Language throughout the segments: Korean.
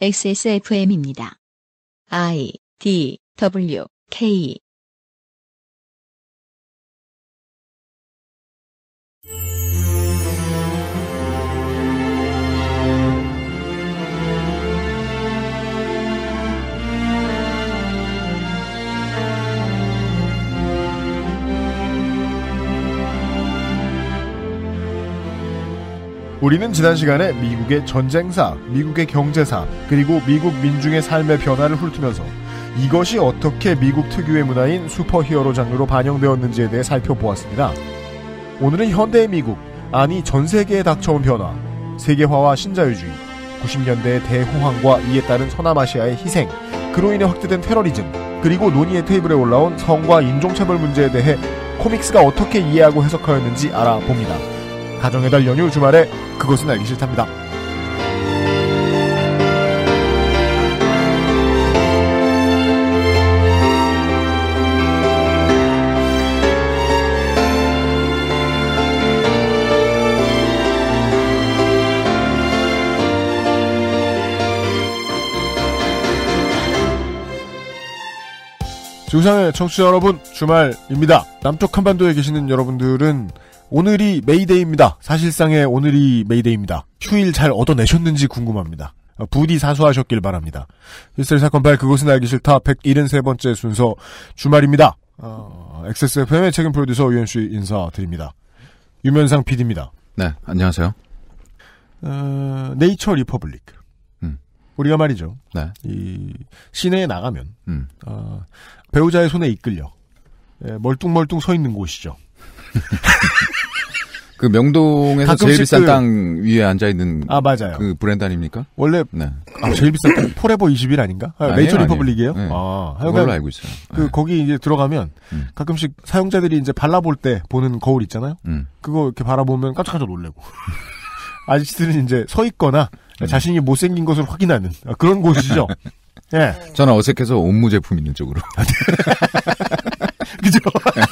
XSFM입니다. I D W K 우리는 지난 시간에 미국의 전쟁사, 미국의 경제사, 그리고 미국 민중의 삶의 변화를 훑으면서 이것이 어떻게 미국 특유의 문화인 슈퍼히어로 장르로 반영되었는지에 대해 살펴보았습니다. 오늘은 현대의 미국, 아니 전 세계에 닥쳐온 변화, 세계화와 신자유주의, 90년대의 대호황과 이에 따른 서남아시아의 희생, 그로 인해 확대된 테러리즘, 그리고 논의의 테이블에 올라온 성과 인종차별 문제에 대해 코믹스가 어떻게 이해하고 해석하였는지 알아봅니다. 가정의 달 연휴 주말에 그것은 알기 싫답니다. 지구상의 청취자 여러분, 주말입니다. 남쪽 한반도에 계시는 여러분들은 오늘이 메이데이입니다. 사실상의 오늘이 메이데이입니다. 휴일 잘 얻어내셨는지 궁금합니다. 부디 사수하셨길 바랍니다. 히스테리 사건 파일 그것은 알기 싫다 173번째 순서 주말입니다. 어, XSFM의 책임 프로듀서 유현 씨 인사드립니다. 유면상 PD입니다. 네, 안녕하세요. 어, 네이처 리퍼블릭. 음. 우리가 말이죠. 네. 이 시내에 나가면 음. 어, 배우자의 손에 이끌려 예, 멀뚱멀뚱 서 있는 곳이죠. 그 명동에서 제일 비싼 그... 땅 위에 앉아 있는 아 맞아요. 그 브랜드 아닙니까? 원래 네. 아, 제일 비싼 땅 포레버 21 아닌가? 아, 메이저 리퍼블릭이에요. 네. 아, 하여간 그걸로 알고 있어요. 그 네. 거기 이제 들어가면 음. 가끔씩 사용자들이 이제 발라볼 때 보는 거울 있잖아요. 음. 그거 이렇게 바라보면 깜짝깜짝 놀래고 아저씨들은 이제 서 있거나 음. 자신이 못생긴 것을 확인하는 아, 그런 곳이죠. 예. 저는 어색해서 옷무 제품 있는 쪽으로. 그죠? 네.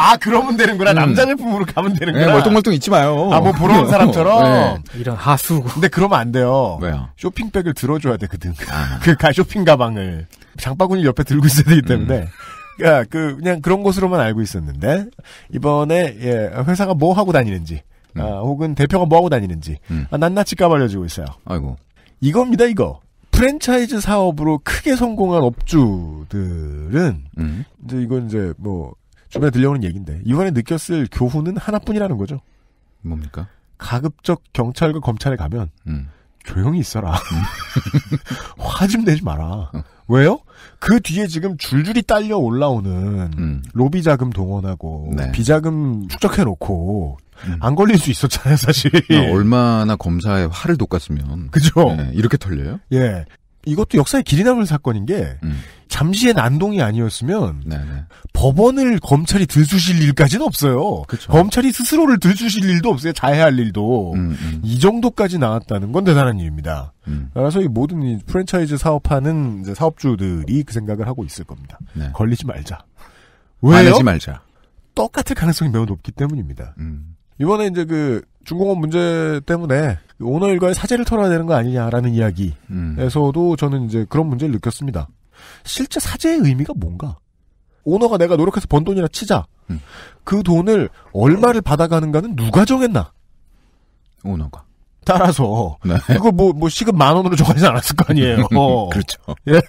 아 그러면 되는구나. 음. 남자 제품으로 가면 되는구나. 네, 멀뚱멀뚱 잊지 마요. 아뭐 보러운 어. 사람처럼. 네. 이런 하수. 근데 그러면 안 돼요. 왜요? 쇼핑백을 들어줘야 되거든. 아. 그 쇼핑 가방을 장바구니 옆에 들고 있어야 되기 때문에. 음. 그그 그러니까 그냥 그런 곳으로만 알고 있었는데 이번에 예, 회사가 뭐 하고 다니는지 음. 아, 혹은 대표가 뭐 하고 다니는지 음. 아, 낱낱이 까발려지고 있어요. 아이고 이겁니다 이거 프랜차이즈 사업으로 크게 성공한 업주들은 음. 이제 이건 이제 뭐 주변에 들려오는 얘기인데 이번에 느꼈을 교훈은 하나뿐이라는 거죠. 뭡니까? 가급적 경찰과 검찰에 가면 음. 조용히 있어라. 음. 화좀 내지 마라. 어. 왜요? 그 뒤에 지금 줄줄이 딸려 올라오는 음. 로비 자금 동원하고 네. 비자금 축적해 놓고 음. 안 걸릴 수 있었잖아요, 사실. 아, 얼마나 검사에 화를 돋갔으면. 그죠? 네, 이렇게 털려요? 예. 이것도 역사에 길이 남을 사건인 게 음. 잠시의 난동이 아니었으면 네네. 네. 법원을 검찰이 들쑤실 일까지는 없어요. 그쵸. 검찰이 스스로를 들쑤실 일도 없어요. 자해할 일도 음, 음. 이 정도까지 나왔다는 건 대단한 일입니다. 음. 따라서 아, 이 모든 이 프랜차이즈 사업하는 사업주들이 그 생각을 하고 있을 겁니다. 네. 걸리지 말자. 왜요? 화지 말자. 똑같을 가능성이 매우 높기 때문입니다. 음. 이번에 이제 그 중공업 문제 때문에 오너 일가의 사제를 털어야 되는 거 아니냐라는 이야기에서도 음. 저는 이제 그런 문제를 느꼈습니다. 실제 사제의 의미가 뭔가? 오너가 내가 노력해서 번 돈이라 치자. 음. 그 돈을 얼마를 받아가는가는 누가 정했나? 오너가. 따라서 네. 이거 뭐뭐 뭐 시급 만 원으로 정하지 않았을 거 아니에요. 음, 음, 음. 어. 그렇죠. 예.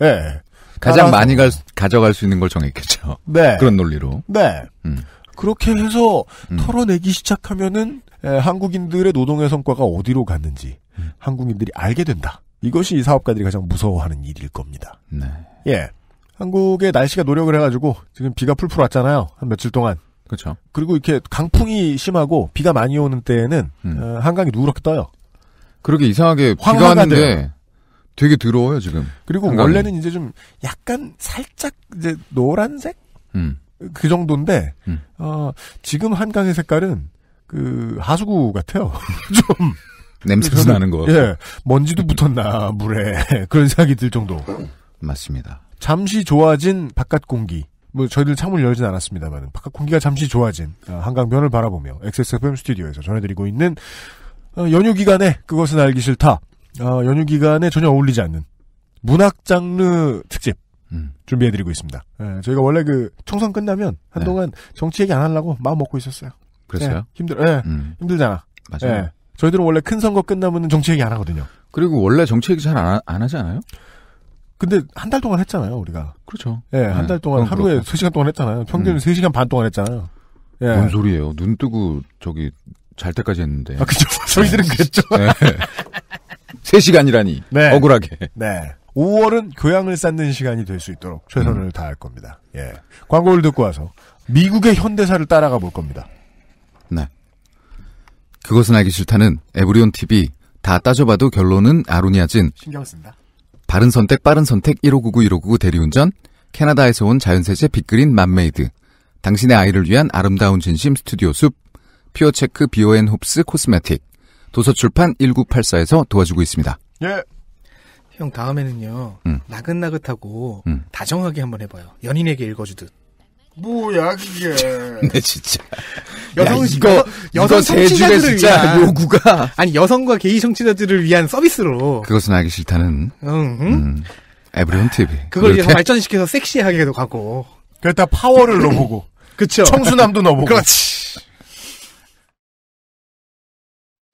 가장 많이 갈, 가져갈 수 있는 걸 정했겠죠. 네. 그런 논리로. 네. 음. 그렇게 해서 털어내기 시작하면은 에, 예, 한국인들의 노동의 성과가 어디로 갔는지 한국인들이 알게 된다. 이것이 이 사업가들이 가장 무서워하는 일일 겁니다. 네. 예. 한국의 날씨가 노력을 해가지고 지금 비가 풀풀 왔잖아요. 한 며칠 동안. 그렇죠. 그리고 이렇게 강풍이 심하고 비가 많이 오는 때에는 음. 어, 한강이 누렇게 떠요. 그렇게 이상하게 비가 왔는데 돼요. 되게 더러워요 지금. 그리고 한강이. 원래는 이제 좀 약간 살짝 이제 노란색 음. 그 정도인데 음. 어, 지금 한강의 색깔은 그 하수구 같아요. 좀 냄새도 나는 거. 예. 먼지도 붙었나, 물에. 그런 생각이 들 정도. 맞습니다. 잠시 좋아진 바깥 공기. 뭐, 저희들 창문 열진 않았습니다만, 바깥 공기가 잠시 좋아진 어, 한강변을 바라보며 XSFM 스튜디오에서 전해드리고 있는 어, 연휴 기간에 그것은 알기 싫다. 어, 연휴 기간에 전혀 어울리지 않는 문학 장르 특집. 음. 준비해드리고 있습니다. 예, 저희가 원래 그 총선 끝나면 한동안 네. 정치 얘기 안 하려고 마음 먹고 있었어요. 그랬어요? 예, 힘들, 예, 음. 힘들잖아. 맞아요. 예. 저희들은 원래 큰 선거 끝나면 정치 얘기 안 하거든요. 그리고 원래 정치 얘기 잘안 안 하지 않아요? 근데 한 달 동안 했잖아요, 우리가. 그렇죠. 예, 네, 한달 동안 하루에 3시간 동안 했잖아요. 평균 음. 3시간 반 동안 했잖아요. 예. 뭔 소리예요? 눈 뜨고 저기 잘 때까지 했는데. 아, 그죠. 저희들은 네. 그랬죠. 3시간이라니. 네. 억울하게. 네. 5월은 교양을 쌓는 시간이 될 수 있도록 최선을 음. 다할 겁니다. 예. 광고를 듣고 와서 미국의 현대사를 따라가 볼 겁니다. 네. 그것은 알기 싫다는 에브리온 TV 다 따져봐도 결론은 아로니아진 신경 쓴다. 바른 선택 빠른 선택 1599 1599 대리운전 캐나다에서 온 자연세제 빅그린 맘메이드 당신의 아이를 위한 아름다운 진심 스튜디오 숲퓨어체크 비오앤 홉스 코스메틱 도서출판 1984에서 도와주고 있습니다. 예. 형 다음에는요 음. 나긋나긋하고 음. 다정하게 한번 해봐요. 연인에게 읽어주듯. 뭐야 그게. 네 진짜. 여성 야, 이거 여성 이취자들 진짜 요구가 아니 여성과 게이 청취자들을 위한 서비스로. 그것은 알기 싫다는. 응. 음. 에브리온 TV. 그걸 이제 발전시켜서 섹시하게도 가고. 그다 파워를 넣어보고. 그쵸. 청수남도 넣어보고. 그렇지.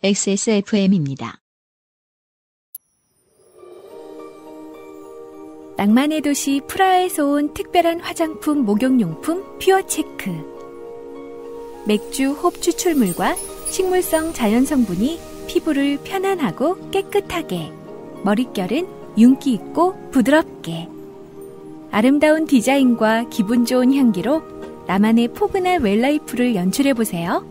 XSFM입니다. 낭만의 도시 프라하에서 온 특별한 화장품 목욕용품 퓨어체크 맥주 홉 추출물과 식물성 자연 성분이 피부를 편안하고 깨끗하게 머릿결은 윤기 있고 부드럽게 아름다운 디자인과 기분 좋은 향기로 나만의 포근한 웰라이프를 연출해보세요.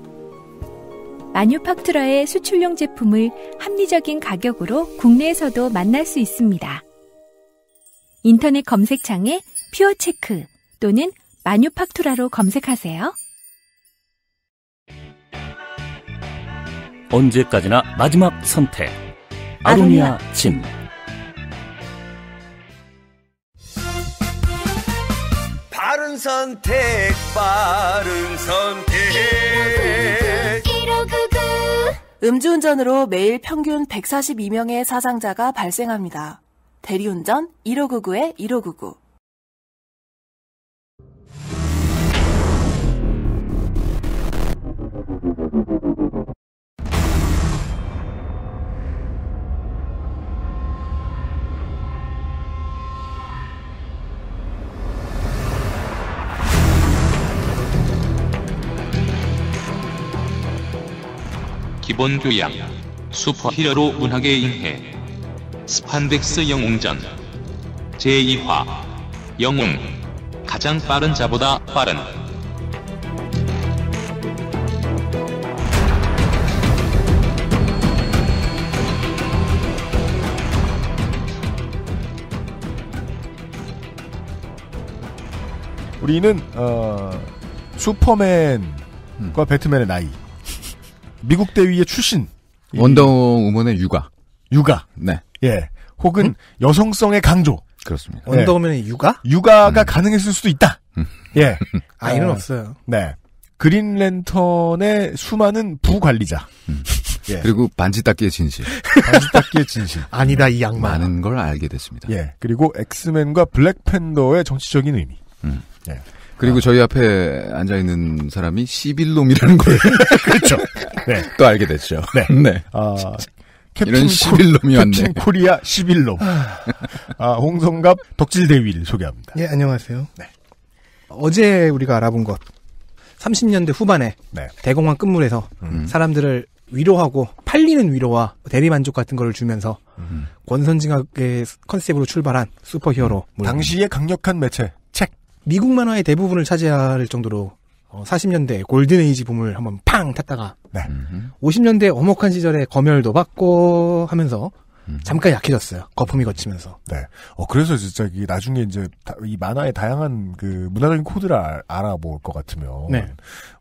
마뉴팍투라의 수출용 제품을 합리적인 가격으로 국내에서도 만날 수 있습니다. 인터넷 검색창에 퓨어체크 또는 마뉴팍투라로 검색하세요. 언제까지나 마지막 선택. 아로니아 침. 바른 선택, 바른 선택. 1599. 음주운전으로 매일 평균 142명의 사상자가 발생합니다. 대리운전 1599-1599 기본 교양 슈퍼히어로 문학의 인해 스판덱스 영웅전 제2화 영웅 가장 빠른 자보다 빠른 우리는 어, 슈퍼맨과 음. 배트맨의 나이 미국 대위의 출신 원더 우먼의 육아. 육아. 네. 예. 혹은 음? 여성성의 강조. 그렇습니다. 언더우먼의 예. 네. 육아? 육아가 음. 가능했을 수도 있다. 음. 예. 아이는 어, 없어요. 네. 그린랜턴의 수많은 부관리자. 음. 예. 그리고 반지 닦기의 진실. 반지 닦기의 진실. 아니다, 이 양말. 많은 걸 알게 됐습니다. 예. 그리고 엑스맨과 블랙팬더의 정치적인 의미. 음. 예. 그리고 아. 저희 앞에 앉아 있는 사람이 시빌놈이라는 걸 그렇죠. 네. 또 알게 됐죠. 네. 네. 아, 캡틴 11놈이 왔네. 캡틴 코리아 11놈. 아. 아, 홍성갑 덕질대위를 소개합니다. 예, 안녕하세요. 네. 어제 우리가 알아본 것. 30년대 후반에 네. 대공황 끝물에서 음. 사람들을 위로하고 팔리는 위로와 대리 만족 같은 걸 주면서 음. 권선징악의 컨셉으로 출발한 슈퍼히어로. 음. 당시의 강력한 매체 책. 미국 만화의 대부분을 차지할 정도로 40년대 어, 골든에이지 붐을 한번 팡 탔다가 네. 50년대 음. 어목한 시절에 검열도 받고 하면서 음. 잠깐 약해졌어요. 거품이 거치면서. 네. 어 그래서 진짜 이 나중에 이제 이 만화의 다양한 그 문화적인 코드를 알아, 볼것 같으면 네.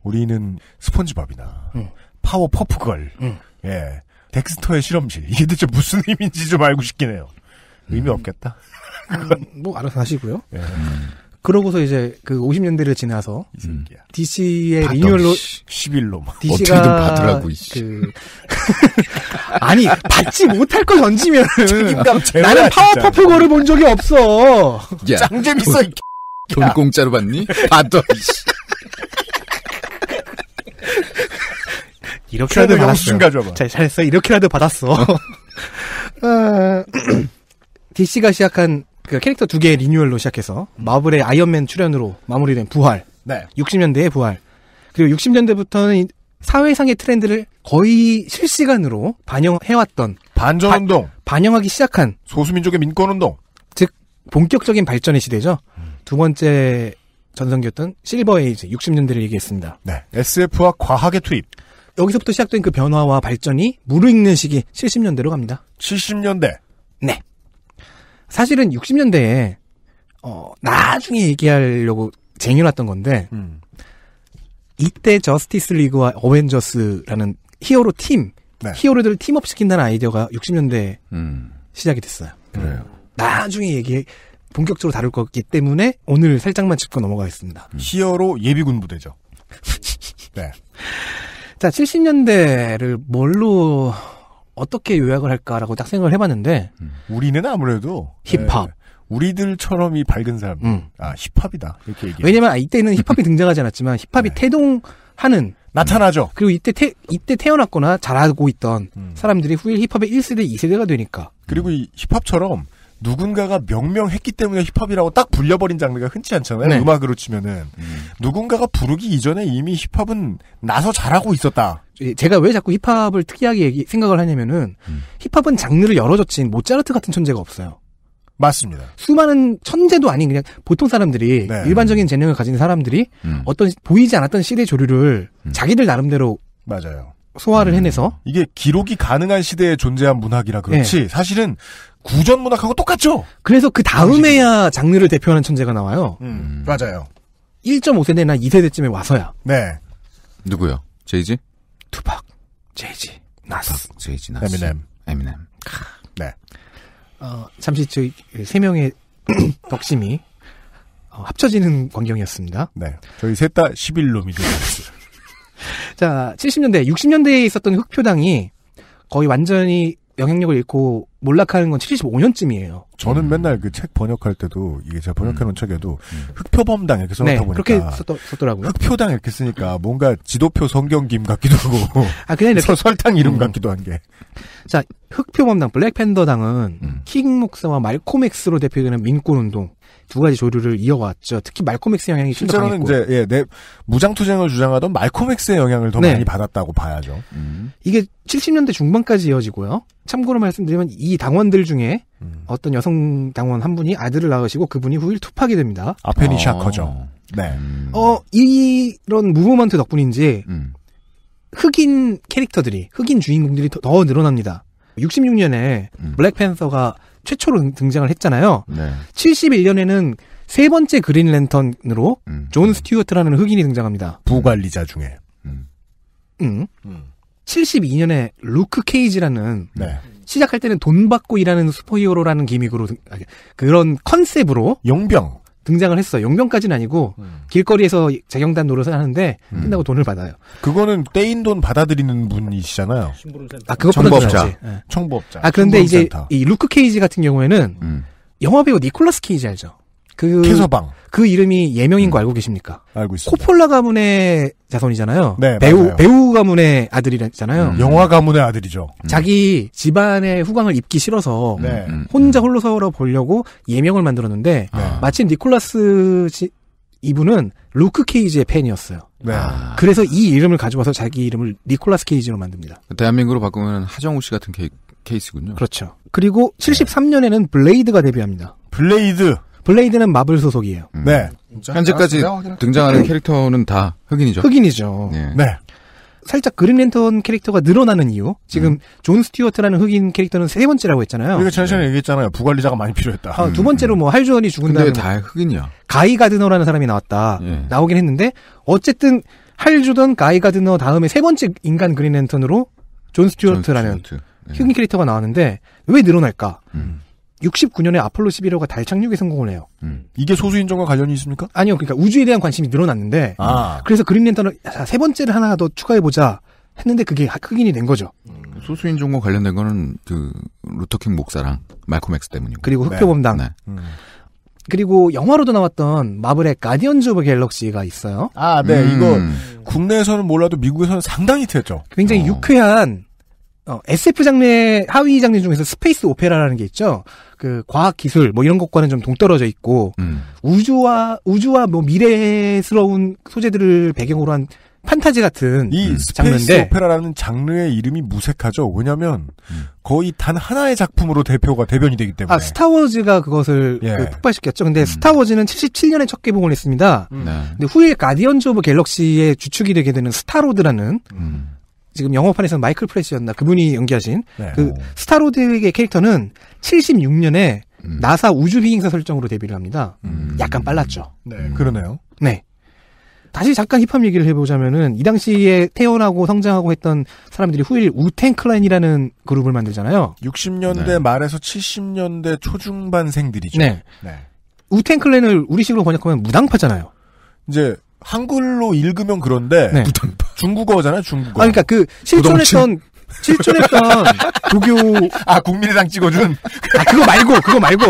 우리는 스펀지밥이나 음. 파워 퍼프걸, 음. 예, 덱스터의 실험실 이게 대체 무슨 의미인지 좀 알고 싶긴 해요. 의미 음. 없겠다. 음, 뭐 알아서 하시고요. 예. 그러고서 이제 그 50년대를 지나서 음. DC의 리뉴얼로 11로 DC가 받으라고 그 아니 받지 못할 거 던지면 나는 파워퍼프 거를 본 적이 없어. 야, 짱 재밌어. 돈, 돈 공짜로 받니? 받아. 이렇게라도 받았어. 가져봐. 잘 잘했어. 이렇게라도 받았어. 어, 아, DC가 시작한 그 캐릭터 두 개의 리뉴얼로 시작해서 마블의 아이언맨 출연으로 마무리된 부활. 네. 60년대의 부활. 그리고 60년대부터는 사회상의 트렌드를 거의 실시간으로 반영해왔던 반전운동 반영하기 시작한 소수민족의 민권운동 즉 본격적인 발전의 시대죠 음. 두 번째 전성기였던 실버에이지 60년대를 얘기했습니다 네. SF와 과학의 투입 여기서부터 시작된 그 변화와 발전이 무르익는 시기 70년대로 갑니다 70년대 사실은 60년대에 어, 나중에 얘기하려고 쟁여놨던 건데 음. 이때 저스티스 리그와 어벤져스라는 히어로 팀 네. 히어로들을 팀업 시킨다는 아이디어가 60년대 음. 시작이 됐어요. 그래요. 나중에 얘기 본격적으로 다룰 거기 때문에 오늘 살짝만 짚고 넘어가겠습니다. 음. 히어로 예비군 부대죠. 네. 자, 70년대를 뭘로 어떻게 요약을 할까라고 딱 생각을 해봤는데 음. 우리는 아무래도 힙합 네. 우리들처럼 이 밝은 사람 음. 아 힙합이다 이렇게 얘기 왜냐면 아, 이때는 힙합이 등장하지 않았지만 힙합이 네. 태동하는 나타나죠 그리고 이때 태, 이때 태어났거나 잘하고 있던 음. 사람들이 후일 힙합의 1세대 2세대가 되니까 그리고 이 힙합처럼 누군가가 명명했기 때문에 힙합이라고 딱 불려버린 장르가 흔치 않잖아요. 네. 음악으로 치면은 음. 누군가가 부르기 이전에 이미 힙합은 나서 잘하고 있었다. 예, 제가 왜 자꾸 힙합을 특이하게 얘기, 생각을 하냐면은 음. 힙합은 장르를 열어젖힌 모짜르트 같은 천재가 없어요. 맞습니다. 수많은 천재도 아닌 그냥 보통 사람들이 네. 일반적인 재능을 가진 사람들이 음. 어떤 보이지 않았던 시대 조류를 음. 자기들 나름대로 맞아요. 소화를 음. 해내서 이게 기록이 가능한 시대에 존재한 문학이라 그렇지 네. 사실은 구전 문학하고 똑같죠. 그래서 그 다음에야 장르를 대표하는 천재가 나와요. 음, 음. 맞아요. 1.5세대나 2세대쯤에 와서야. 네. 누구요? 제이지? 투박, 제이지, 나스, 제이지, 나스, 에미넴, 에미넴. 네. 어, 잠시 저희 세 명의 덕심이 어, 합쳐지는 광경이었습니다. 네. 저희 셋 다 11놈이 되었습니다. 자, 70년대, 60년대에 있었던 흑표당이 거의 완전히 영향력을 잃고 몰락하는 건 75년쯤이에요. 저는 음. 맨날 그 책 번역할 때도 이게 제가 번역해놓은 음. 책에도 음. 흑표범당 이렇게 써놓다 네, 보니까 그렇게 썼더, 라고요 흑표당 이렇게 쓰니까 뭔가 지도표 성경김 같기도 하고 아 그냥 이렇게 설탕 이름 음. 같기도 한 게. 자 흑표범당 블랙팬더당은 음. 킹 목사와 말콤 엑스로 대표되는 민권 운동 두 가지 조류를 이어왔죠. 특히 말코맥스 영향이 실제로는 이제 예, 내 무장투쟁을 주장하던 말코맥스의 영향을 더 네. 많이 받았다고 봐야죠. 음. 이게 70년대 중반까지 이어지고요. 참고로 말씀드리면 이 당원들 중에 음. 어떤 여성 당원 한 분이 아들을 낳으시고 그분이 후일 투팍이 됩니다. 아페니 어. 샤커죠. 네. 음. 어 이런 무브먼트 덕분인지 음. 흑인 캐릭터들이 흑인 주인공들이 더, 더 늘어납니다. 66년에 음. 블랙팬서가 최초로 등장을 했잖아요. 네. 71년에는 세 번째 그린 랜턴으로 음. 존 스튜어트라는 흑인이 등장합니다. 부관리자 중에. 응. 음. 음. 72년에 음. 루크 케이지라는 네. 시작할 때는 돈 받고 일하는 슈퍼히어로라는 기믹으로 아, 그런 컨셉으로 용병 등장을 했어. 용병까지는 아니고 음. 길거리에서 재경단 노릇을 하는데 음. 끝나고 돈을 받아요. 그거는 떼인 돈 받아들이는 분이시잖아요. 아그것보 청법자. 네. 그렇죠. 예. 청법자. 아 그런데 이제 이 루크 케이지 같은 경우에는 음. 영화 배우 니콜라스 케이지 알죠? 그 캐서방. 그 이름이 예명인 거 음. 알고 계십니까? 알고 있습니다. 코폴라 가문의 자손이잖아요. 네, 배우 맞아요. 배우 가문의 아들이잖아요. 음. 영화 가문의 아들이죠. 음. 자기 집안의 후광을 입기 싫어서 음. 네. 혼자 홀로 서러 보려고 예명을 만들었는데 네. 마침 니콜라스 지, 이분은 루크 케이지의 팬이었어요. 네. 아. 그래서 이 이름을 가져와서 자기 이름을 니콜라스 케이지로 만듭니다. 대한민국으로 바꾸면 하정우 씨 같은 케, 케이스군요. 그렇죠. 그리고 73년에는 블레이드가 데뷔합니다. 블레이드. 블레이드는 마블 소속이에요. 음. 네. 현재까지 아, 등장하는 네. 캐릭터는 다 흑인이죠. 흑인이죠. 네. 네. 살짝 그린랜턴 캐릭터가 늘어나는 이유. 지금 음. 존 스튜어트라는 흑인 캐릭터는 세 번째라고 했잖아요. 우리가 지난 시간에 네. 얘기했잖아요. 부관리자가 많이 필요했다. 아, 두 번째로 뭐할주원이 죽은 다음에 다 흑인이야. 가이 가드너라는 사람이 나왔다. 예. 나오긴 했는데 어쨌든 할주던 가이 가드너 다음에 세 번째 인간 그린랜턴으로 존 스튜어트라는 존 스튜어트. 네. 흑인 캐릭터가 나왔는데 왜 늘어날까? 음. 69년에 아폴로 11호가 달 착륙에 성공을 해요. 음. 이게 소수 인종과 관련이 있습니까? 아니요. 그러니까 우주에 대한 관심이 늘어났는데 아. 그래서 그린랜턴을 세 번째를 하나 더 추가해 보자 했는데 그게 흑인이 된 거죠. 음. 소수 인종과 관련된 거는 그 루터킹 목사랑 말콤 엑스 때문이고 그리고 흑표범당. 네. 네. 음. 그리고 영화로도 나왔던 마블의 가디언즈 오브 갤럭시가 있어요. 아, 네. 이거 음. 국내에서는 몰라도 미국에서는 상당히 트였죠. 굉장히 어. 유쾌한 어, SF 장르의 하위 장르 중에서 스페이스 오페라라는 게 있죠. 그 과학 기술 뭐 이런 것과는 좀 동떨어져 있고 음. 우주와 우주와 뭐 미래스러운 소재들을 배경으로 한 판타지 같은 이 음. 스페이스 장르인 오페라라는 장르의 이름이 무색하죠. 왜냐하면 음. 거의 단 하나의 작품으로 대표가 대변이 되기 때문에. 아 스타워즈가 그것을 그 예. 그 폭발시켰죠. 근데 음. 스타워즈는 77년에 첫 개봉을 했습니다. 음. 네. 근데 후에 가디언즈 오브 갤럭시의 주축이 되게 되는 스타로드라는 음. 지금 영어판에서는 마이클 프레시였나 그분이 연기하신 네. 그 스타로드의 캐릭터는 76년에 음. 나사 우주 비행사 설정으로 데뷔를 합니다. 음. 약간 빨랐죠. 네, 음. 그러네요. 네. 다시 잠깐 힙합 얘기를 해보자면은 이 당시에 태어나고 성장하고 했던 사람들이 후일 우탱 클랜이라는 그룹을 만들잖아요. 60년대 네. 말에서 70년대 초중반생들이죠. 네. 네. 우탱 클랜을 우리식으로 번역하면 무당파잖아요. 이제 한글로 읽으면 그런데 네. 중국어잖아요, 중국어. 아, 그러니까 그 실존했던 실존했던 고교 아 국민의당 찍어준 아 그거 말고 그거 말고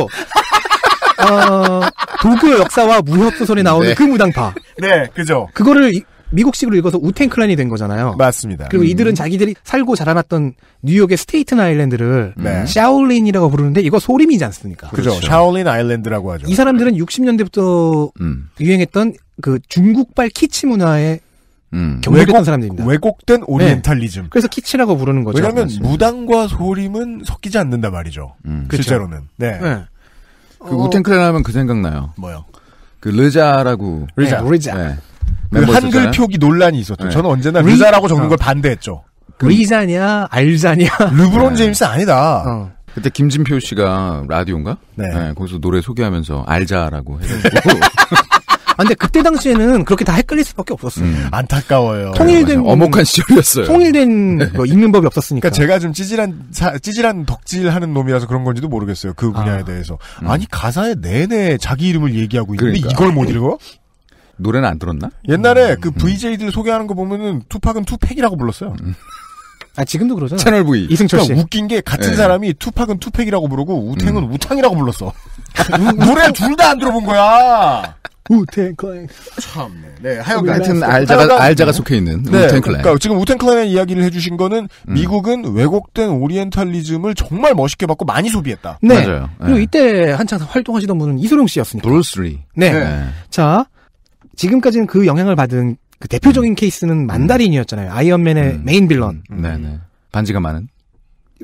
어, 도교 역사와 무협 소설이 나오는 네. 그 무당파. 네, 그죠. 그거를 미국식으로 읽어서 우탱클란이된 거잖아요. 맞습니다. 그리고 음. 이들은 자기들이 살고 자라났던 뉴욕의 스테이튼 아일랜드를 네. 샤올린이라고 부르는데 이거 소림이지 않습니까? 그죠. 그렇죠. 샤올린 아일랜드라고 하죠. 이 사람들은 60년대부터 음. 유행했던 그 중국발 키치 문화에 음. 경멸했던 사람들입니다. 왜곡된 네. 오리엔탈리즘. 네. 그래서 키치라고 부르는 거죠. 왜냐하면 무당과 소림은 섞이지 않는다 말이죠. 음. 그렇죠. 실제로는. 네. 네. 그 어... 우탱클란 하면 그 생각나요. 뭐요? 그 르자라고. 르자. 네, 르자. 네. 그 한글 표기 논란이 있었죠. 네. 저는 언제나 리... 자라고 적는 어. 걸 반대했죠. 그... 리자냐, 알자냐. 르브론 네. 제임스 아니다. 어. 그때 김진표 씨가 라디오인가? 네. 네. 거기서 노래 소개하면서 알자라고 해가지고. 아, 근데 그때 당시에는 그렇게 다 헷갈릴 수밖에 없었어요. 음. 안타까워요. 통일된 맞 어목한 시절이었어요. 통일된 네. 뭐 읽는 법이 없었으니까. 그러니까 제가 좀 찌질한 사, 찌질한 덕질하는 놈이라서 그런 건지도 모르겠어요. 그 분야에 아. 대해서. 음. 아니 가사에 내내 자기 이름을 얘기하고 있는데 그러니까. 이걸 못 읽어? 노래는 안 들었나? 옛날에 음. 그 음. VJ들 소개하는 거 보면은 투팍은 투팩이라고 불렀어요. 음. 아 지금도 그러죠 채널 V. 이승철 그러니까 씨. 웃긴 게 같은 네. 사람이 투팍은 투팩이라고 부르고 우탱은 음. 우탕이라고 불렀어. 아, 음. 노래 둘 다 안 들어본 거야. 우탱 클랜. 참네. 네, 하여간 같은 알자가 알자가 속해 있는 네, 우탱 그러니까 클랜. 그러니까 지금 우탱 클랜의 이야기를 해주신 거는 음. 미국은 왜곡된 오리엔탈리즘을 정말 멋있게 받고 많이 소비했다. 네. 맞아요. 그리고 네. 이때 한창 활동하시던 분은 이소룡 씨였으니까. 브루스리. 네. 네. 네. 자 지금까지는 그 영향을 받은 그 대표적인 음. 케이스는 만다린이었잖아요. 아이언맨의 음. 메인 빌런. 네네. 음. 네. 반지가 많은.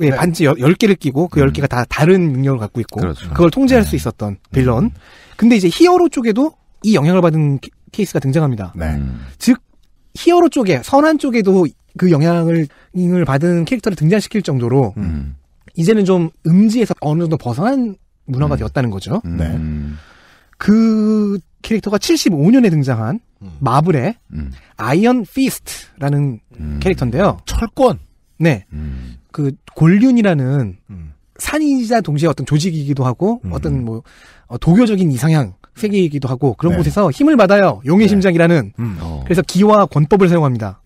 예, 네. 반지 열, 1개를 끼고 그열1개가다 다른 능력을 갖고 있고 그렇죠. 그걸 통제할 네. 수 있었던 빌런. 음. 근데 이제 히어로 쪽에도 이 영향을 받은 케이스가 등장합니다. 네. 즉 히어로 쪽에 선한 쪽에도 그 영향을 받은 캐릭터를 등장시킬 정도로 음. 이제는 좀 음지에서 어느 정도 벗어난 문화가 되었다는 거죠. 네. 그 캐릭터가 75년에 등장한 음. 마블의 음. 아이언 피스트라는 음. 캐릭터인데요. 철권. 네. 음. 그 골륜이라는 음. 산이자 동시에 어떤 조직이기도 하고 음. 어떤 뭐 어, 도교적인 이상향 세계이기도 하고 그런 네. 곳에서 힘을 받아요. 용의 네. 심장이라는. 어. 그래서 기와 권법을 사용합니다.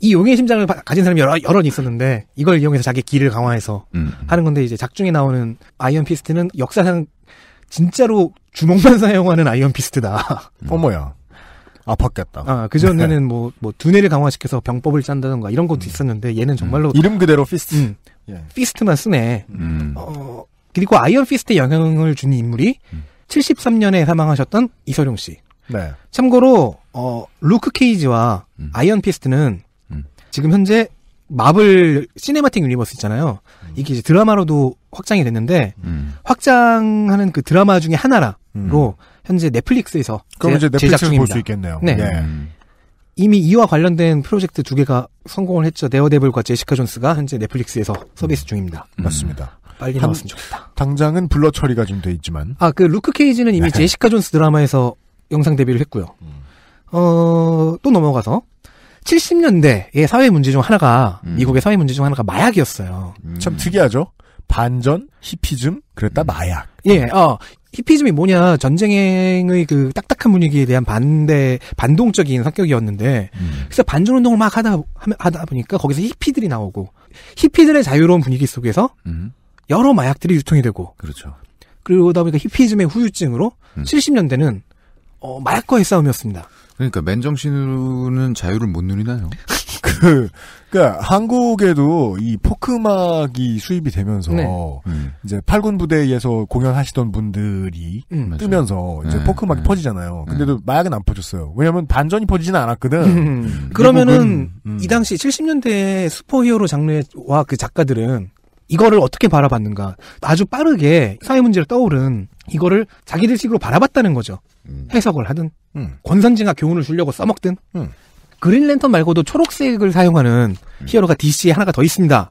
이 용의 심장을 가진 사람이 여러, 여러 있었는데 이걸 이용해서 자기 기를 강화해서 하는 건데 이제 작중에 나오는 아이언 피스트는 역사상 진짜로 주먹만 사용하는 아이언 피스트다. 어머야. 아팠겠다. 아, 그전에는 네. 뭐, 뭐, 두뇌를 강화시켜서 병법을 짠다던가 이런 것도 음. 있었는데 얘는 정말로. 음. 이름 그대로 피스트. 음. 예. 피스트만 쓰네. 음. 어, 그리고 아이언 피스트에 영향을 준 인물이 73년에 음. 사망하셨던 이서룡 씨. 네. 참고로, 어, 루크 케이지와 음. 아이언 피스트는 지금 현재 마블 시네마틱 유니버스 있잖아요. 이게 이제 드라마로도 확장이 됐는데 음. 확장하는 그 드라마 중에 하나라로 음. 현재 넷플릭스에서 그럼 제, 이제 넷플릭스를 볼수 있겠네요. 네. 예. 음. 이미 이와 관련된 프로젝트 두 개가 성공을 했죠. 네어데블과 제시카 존스가 현재 넷플릭스에서 서비스 음. 중입니다. 음. 맞습니다. 빨리 당, 나왔으면 좋겠다. 당장은 블러 처리가 좀 돼 있지만. 아, 그 루크 케이지는 이미 네. 제시카 존스 드라마에서 영상 데뷔를 했고요. 어, 또 넘어가서 70년대의 사회 문제 중 하나가 음. 미국의 사회 문제 중 하나가 마약이었어요. 음. 참 특이하죠. 반전, 히피즘, 그랬다 음. 마약. 예, 어. 히피즘이 뭐냐 전쟁의 그 딱딱한 분위기에 대한 반대 반동적인 성격이었는데 음. 그래서 반전 운동을 막 하다 하다 보니까 거기서 히피들이 나오고 히피들의 자유로운 분위기 속에서 음. 여러 마약들이 유통이 되고 그렇죠. 그러다 보니까 히피즘의 후유증으로 70년대는 음. 어, 마약과의 싸움이었습니다. 그러니까 맨정신으로는 자유를 못 누리나요? 그, 그니까 한국에도 이 포크음악이 수입이 되면서 네. 음. 이제 팔군 부대에서 공연하시던 분들이 음. 뜨면서 이제 네. 포크음악이 네. 퍼지잖아요. 네. 근데도 마약은 안 퍼졌어요. 왜냐하면 반전이 퍼지지는 않았거든. 음. 음. 그러면은 이 당시 70년대 슈퍼히어로 장르와 그 작가들은 이거를 어떻게 바라봤는가 아주 빠르게 사회 문제를 떠오른 이거를 자기들식으로 바라봤다는 거죠. 음. 해석을 하든 음. 권선징악 교훈을 주려고 써먹든 음. 그린랜턴 말고도 초록색을 사용하는 음. 히어로가 DC에 하나가 더 있습니다.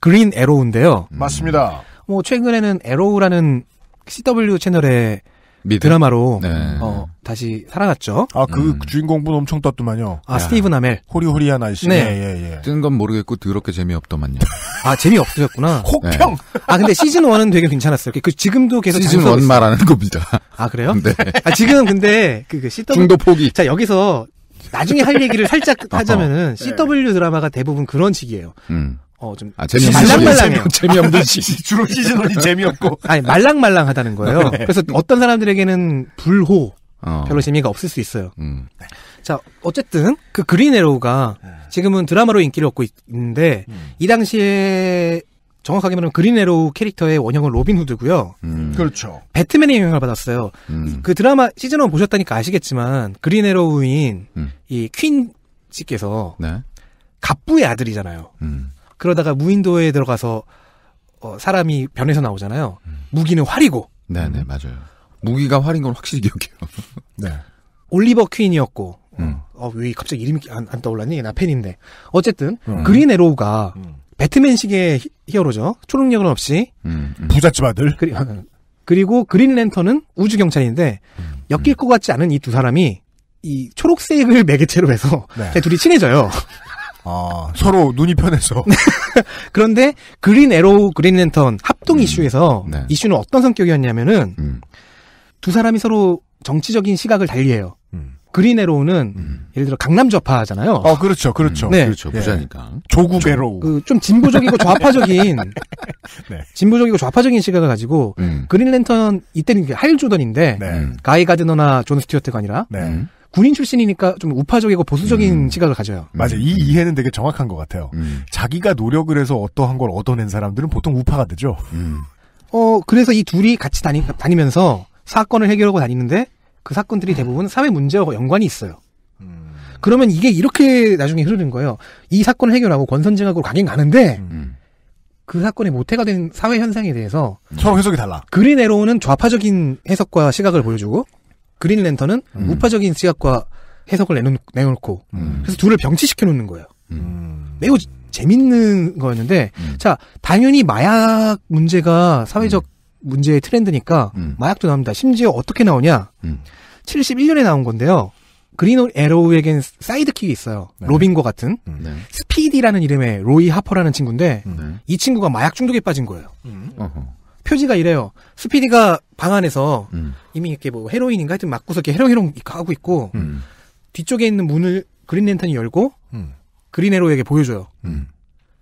그린 에로우인데요. 맞습니다. 음. 뭐 최근에는 에로우라는 CW 채널에 미드? 드라마로 네. 어, 다시 살아갔죠 아그 음. 주인공분 엄청 떴더만요. 아 야. 스티브나멜 호리호리한 아저씨. 네. 예, 예, 예. 뜬건 모르겠고 더럽게 재미없더만요. 아 재미없으셨구나. 혹평. 네. 아 근데 시즌 1은 되게 괜찮았어요. 그 지금도 계속 시즌 1 말하는 겁니다. 아 그래요? 네. 아 지금 근데 그, 그 CW 중도 포기. 자 여기서 나중에 할 얘기를 살짝 하자면은 어, CW 네. 드라마가 대부분 그런 식이에요. 음. 어, 좀. 아, 말랑말랑해요. 재미없는 시. 주로 시즌원이 재미없고. 아니, 말랑말랑하다는 거예요. 네. 그래서 어떤 사람들에게는 불호. 어. 별로 재미가 없을 수 있어요. 음. 자, 어쨌든 그 그린 에로우가 네. 지금은 드라마로 인기를 얻고 있, 는데이 음. 당시에 정확하게 말하면 그린 에로우 캐릭터의 원형은 로빈 후드고요. 음. 그렇죠. 배트맨의 영향을 받았어요. 음. 그 드라마 시즌 1 보셨다니까 아시겠지만 그린 에로우인 음. 이퀸 씨께서 네. 갑부의 아들이잖아요. 음. 그러다가 무인도에 들어가서 어, 사람이 변해서 나오잖아요. 음. 무기는 활이고. 네네 네, 맞아요. 무기가 활인 건 확실히 기억해요. 네. 올리버 퀸이었고. 음. 어, 어, 왜 갑자기 이름이 안, 안 떠올랐니? 나 팬인데. 어쨌든 음. 그린 에로우가 음. 배트맨식의 히, 어로죠 초능력은 없이 음, 음. 부잣집 아들. 그리, 아, 그리고 그린 랜턴은 우주 경찰인데 엮일 것 같지 않은 이 두 사람이 이 초록색을 매개체로 해서 네. 둘이 친해져요. 아, 서로 눈이 편해서. 그런데 그린 에로우 그린 랜턴 합동 음, 이슈에서 네. 이슈는 어떤 성격이었냐면은 음. 두 사람이 서로 정치적인 시각을 달리해요. 음. 그린 에로우는 음. 예를 들어 강남 좌파잖아요. 어, 그렇죠, 그렇죠, 네. 그렇죠, 네. 부자니까. 네. 조국 에로우. 그, 좀 진보적이고 좌파적인, 네. 진보적이고 좌파적인 시각을 가지고 음. 그린 랜턴 이때는 하일 조던인데 네. 가이 가드너나 존 스튜어트가 아니라. 네. 군인 출신이니까 좀 우파적이고 보수적인 음. 시각을 가져요. 맞아요. 이 음. 이해는 되게 정확한 것 같아요. 음. 자기가 노력을 해서 어떠한 걸 얻어낸 사람들은 보통 우파가 되죠. 음. 어, 그래서 이 둘이 같이 다니, 다니면서 사건을 해결하고 다니는데 그 사건들이 대부분 사회 문제와 연관이 있어요. 음. 그러면 이게 이렇게 나중에 흐르는 거예요. 이 사건을 해결하고 권선징악으로 가긴 가는데 음. 그 사건의 모태가 된 사회 현상에 대해서 서로 해석이 달라. 그린에로는 좌파적인 해석과 시각을 보여주고 그린 랜턴은 음. 우파적인 시각과 해석을 내놓, 내놓고 음. 그래서 둘을 병치시켜 놓는 거예요. 음. 매우 재밌는 거였는데 음. 자 당연히 마약 문제가 사회적 음. 문제의 트렌드니까 음. 마약도 나옵니다. 심지어 어떻게 나오냐? 71년에 나온 건데요. 그린 에로우에겐 사이드킥이 있어요. 네. 로빈과 같은 네. 스피디라는 이름의 로이 하퍼라는 친구인데 네. 이 친구가 마약 중독에 빠진 거예요. 표지가 이래요. 스피디가 방 안에서 음. 이미 이렇게 뭐 헤로인인가 하여튼 막고서 이렇게 헤롱헤롱 하고 있고 음. 뒤쪽에 있는 문을 그린 랜턴이 열고 음. 그린 에로에게 보여줘요. 음.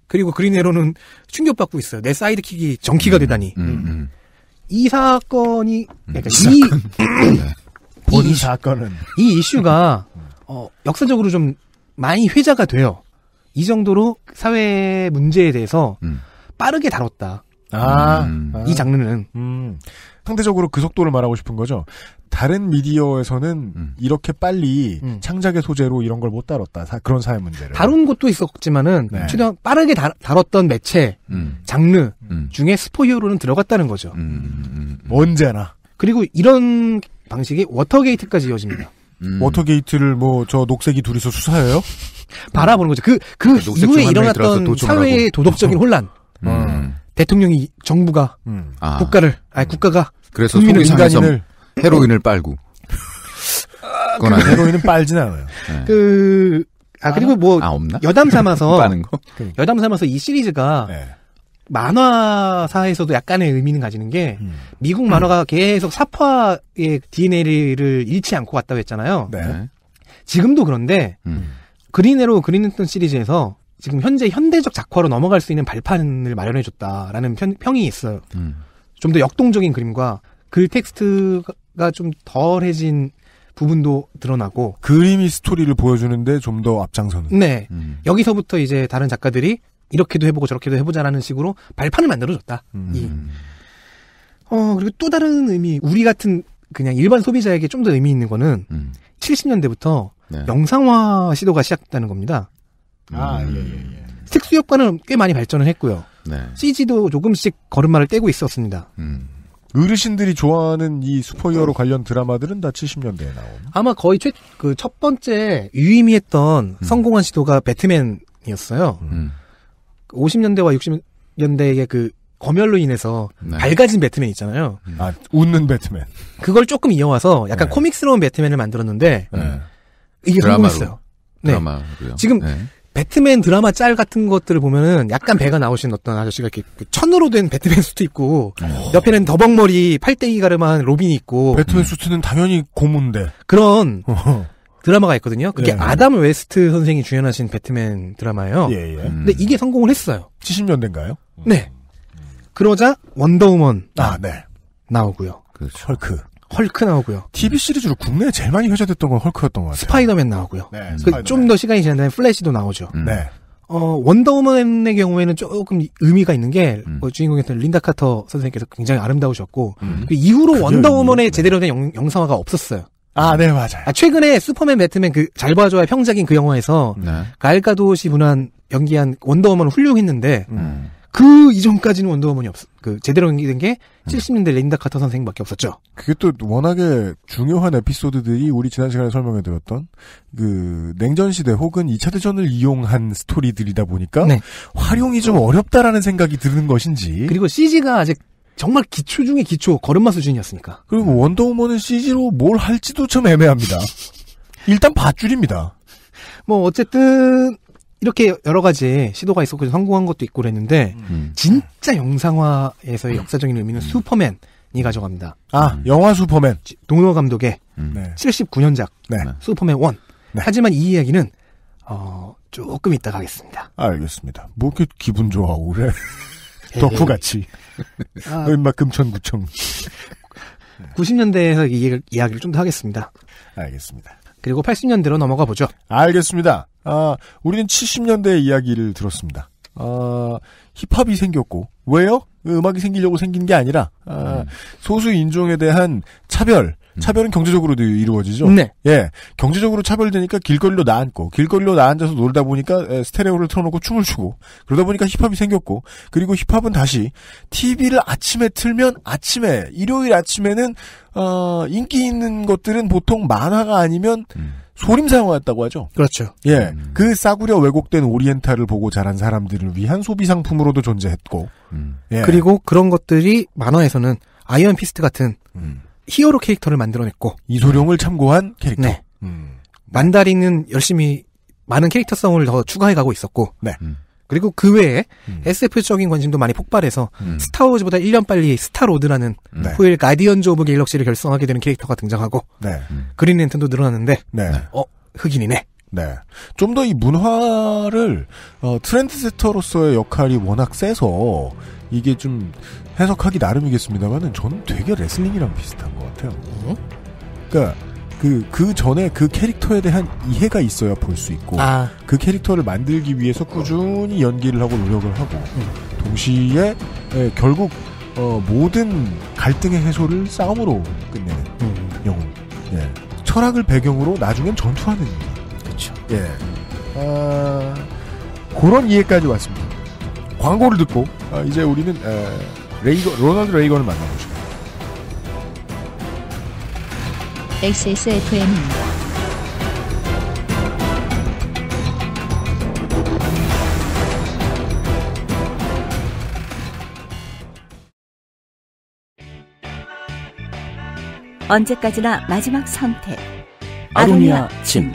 그리고 그린 에로는 충격받고 있어요. 내 사이드킥이 정키가 음. 되다니. 음. 이 사건이 그러니까 이, 네. 네. 본 이, 사건은 이 이슈가 어, 역사적으로 좀 많이 회자가 돼요. 이 정도로 사회 문제에 대해서 빠르게 다뤘다. 아, 음. 아. 이 장르는. 음. 상대적으로 그 속도를 말하고 싶은 거죠. 다른 미디어에서는 음. 이렇게 빨리 음. 창작의 소재로 이런 걸 못 다뤘다. 사, 그런 사회 문제를. 다룬 것도 있었지만은, 네. 최대한 빠르게 다, 뤘던 매체, 음. 장르 음. 중에 스포 히어로는 들어갔다는 거죠. 언제나. 그리고 이런 방식이 워터게이트까지 이어집니다. 워터게이트를 뭐 저 녹색이 둘이서 수사해요? 바라보는 거죠. 그, 그, 그 이후에 일어났던 사회의 도덕적인 혼란. 음. 어. 대통령이 정부가 음. 아. 국가를 아니 음. 국가가 그래서 국민을 간인을 헤로인을 빨고 아, 그건 그, 헤로인은 빨진 않아요. 네. 그 아, 그리고 뭐, 아, 여담 삼아서, 그러니까. 여담 삼아서 이 시리즈가, 네. 만화사에서도 약간의 의미는 가지는 게, 음. 미국 만화가 음. 계속 사파의 DNA를 잃지 않고 왔다고 했잖아요. 네. 네. 지금도 그런데, 음. 그린에로 그린턴 시리즈에서, 지금 현재 현대적 작화로 넘어갈 수 있는 발판을 마련해줬다라는 편, 평이 있어요. 음. 좀더 역동적인 그림과 글 그 텍스트가 좀 덜해진 부분도 드러나고 그림이 스토리를 보여주는데 좀 더 앞장서는. 네. 음. 여기서부터 이제 다른 작가들이 이렇게도 해보고 저렇게도 해보자라는 식으로 발판을 만들어줬다. 음. 이. 어 그리고 또 다른 의미 우리 같은 그냥 일반 소비자에게 좀 더 의미 있는 거는 70년대부터 음. 네. 영상화 시도가 시작됐다는 겁니다. 아, 예, 예, 음. 예. 특수 효과는 꽤 많이 발전을 했고요. 네. CG도 조금씩 걸음마를 떼고 있었습니다. 음. 어르신들이 좋아하는 이 슈퍼히어로 관련 드라마들은 다 70년대에 나온. 아마 거의 최, 그첫 번째 유의미했던 음. 성공한 시도가 배트맨이었어요. 음. 50년대와 60년대의 그 검열로 인해서 네. 밝아진 배트맨 있잖아요. 음. 아, 웃는 배트맨. 그걸 조금 이어와서 약간 네. 코믹스러운 배트맨을 만들었는데, 네. 이게 드라마로. 성공했어요. 네. 드라마로요. 지금 네. 배트맨 드라마 짤 같은 것들을 보면은 약간 배가 나오신 어떤 아저씨가 이렇게 그 천으로 된 배트맨 수트 입고 오. 어. 옆에는 더벅머리 팔대기 가름한 로빈이 있고 배트맨 음. 수트는 당연히 고문데 그런 드라마가 있거든요. 그게 예. 아담 웨스트 선생이 주연하신 배트맨 드라마예요. 예, 예. 음. 근데 이게 성공을 했어요. 70년대인가요? 네. 그러자 원더우먼 아, 네. 나오고요. 그렇죠. 헐크. 헐크 나오고요. TV 시리즈로 국내에 제일 많이 회자됐던 건 헐크였던 것 같아요. 스파이더맨 나오고요. 네, 그 좀더 시간이 지난 플래시도 나오죠. 음. 네. 어, 원더우먼의 경우에는 조금 의미가 있는 게, 음. 어, 주인공이었던 린다 카터 선생님께서 굉장히 아름다우셨고, 음. 그 이후로 원더우먼의 제대로 된 영, 상화가 없었어요. 아, 네, 맞아요. 아, 최근에 슈퍼맨, 배트맨 그, 잘 봐줘야 평작인 그 영화에서, 네. 갈가도시 분한 연기한 원더우먼 을 훌륭했는데, 음. 그 이전까지는 원더우먼이 없, 그, 제대로 연기된 게 70년대 음. 레인다 카터 선생님밖에 없었죠. 그게 또 워낙에 중요한 에피소드들이 우리 지난 시간에 설명해드렸던 그, 냉전시대 혹은 2차 대전을 이용한 스토리들이다 보니까 네. 활용이 좀 어렵다라는 생각이 드는 것인지. 그리고 CG가 아직 정말 기초 중의 기초, 걸음마 수준이었으니까. 그리고 원더우먼은 CG로 뭘 할지도 참 애매합니다. 일단 밧줄입니다. 뭐 어쨌든 이렇게 여러 가지 시도가 있었고 성공한 것도 있고 그랬는데 음. 진짜 영상화에서의 역사적인 의미는 슈퍼맨이 가져갑니다. 아 음. 영화 슈퍼맨 동료 감독의 음. 네. 79년작 네. 슈퍼맨 1. 네. 하지만 이 이야기는 어, 조금 이따가 하겠습니다. 알겠습니다. 뭐 이렇게 기분 좋아하고 그래. 예. 덕후같이. 아, 얼마 금천구청. 90년대에서 이 이야기를 좀 더 하겠습니다. 알겠습니다. 그리고 80년대로 넘어가 보죠. 알겠습니다. 아, 우리는 70년대 이야기를 들었습니다. 아, 힙합이 생겼고 왜요? 음악이 생기려고 생긴 게 아니라 아, 음. 소수 인종에 대한 차별, 음. 차별은 경제적으로도 이루어지죠. 네. 예, 경제적으로 차별되니까 길거리로 나앉고 길거리로 나앉아서 놀다 보니까 스테레오를 틀어놓고 춤을 추고 그러다 보니까 힙합이 생겼고 그리고 힙합은 다시 TV를 아침에 틀면 아침에 일요일 아침에는 어, 인기 있는 것들은 보통 만화가 아니면 음. 소림사 용화였다고 하죠. 그렇죠. 예. 음. 그 싸구려 왜곡된 오리엔탈을 보고 자란 사람들을 위한 소비 상품으로도 존재했고. 음. 예. 그리고 그런 것들이 만화에서는 아이언 피스트 같은 음. 히어로 캐릭터를 만들어냈고. 이소룡을 음. 참고한 캐릭터. 네. 음. 만다리는 열심히 많은 캐릭터성을 더 추가해가고 있었고. 네. 음. 그리고 그 외에 음. SF적인 관심도 많이 폭발해서 음. 스타워즈보다 1년 빨리 스타로드라는 음. 네. 후일 가디언즈 오브 갤럭시를 결성하게 되는 캐릭터가 등장하고 네. 그린 랜턴도 늘어났는데 네. 네. 어 흑인이네. 네. 좀 더 이 문화를 어, 트렌드세터로서의 역할이 워낙 세서 이게 좀 해석하기 나름이겠습니다만은 저는 되게 레슬링이랑 비슷한 것 같아요. 어? 그러니까 그, 그 전에 그 캐릭터에 대한 이해가 있어야 볼 수 있고, 아. 그 캐릭터를 만들기 위해서 꾸준히 연기를 하고 노력을 하고, 동시에, 에, 예, 결국, 어, 모든 갈등의 해소를 싸움으로 끝내는 음. 영웅. 예. 철학을 배경으로 나중엔 전투하는 그렇죠. 예. 아, 그런 이해까지 왔습니다. 광고를 듣고, 아, 이제 우리는, 에, 레이거, 로널드 레이건을 만나보시죠. XSFM입니다. 언제까지나 마지막 선택. 아로니아 침.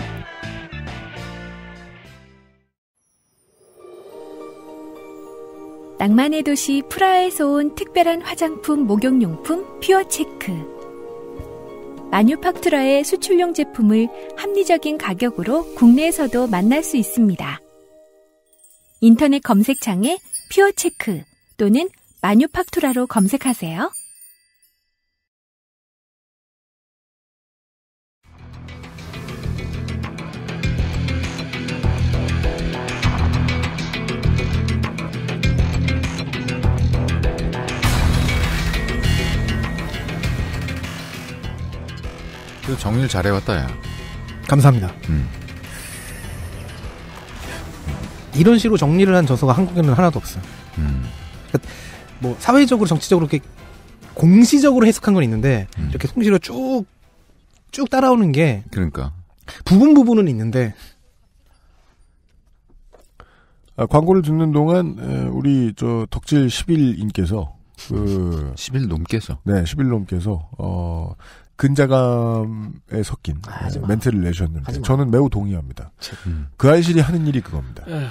낭만의 도시 프라하에서 온 특별한 화장품 목욕용품 퓨어체크. 마뉴팍투라의 수출용 제품을 합리적인 가격으로 국내에서도 만날 수 있습니다. 인터넷 검색창에 퓨어체크 또는 마뉴팍투라로 검색하세요. 그 정리를 잘해왔다, 야. 감사합니다. 음. 이런 식으로 정리를 한 저서가 한국에는 하나도 없어요. 음. 그러니까 뭐 사회적으로 정치적으로 이렇게 공시적으로 해석한 건 있는데 음. 이렇게 통시로 쭉 쭉 따라오는 게 그러니까 부분 부분은 있는데 아, 광고를 듣는 동안 우리 저 덕질 10일인께서 그 10일 놈께서 네 10일 놈께서 어 근자감에 섞인 네, 멘트를 내셨는데 저는 매우 동의합니다. 음. 그이실이 하는 일이 그겁니다. 네.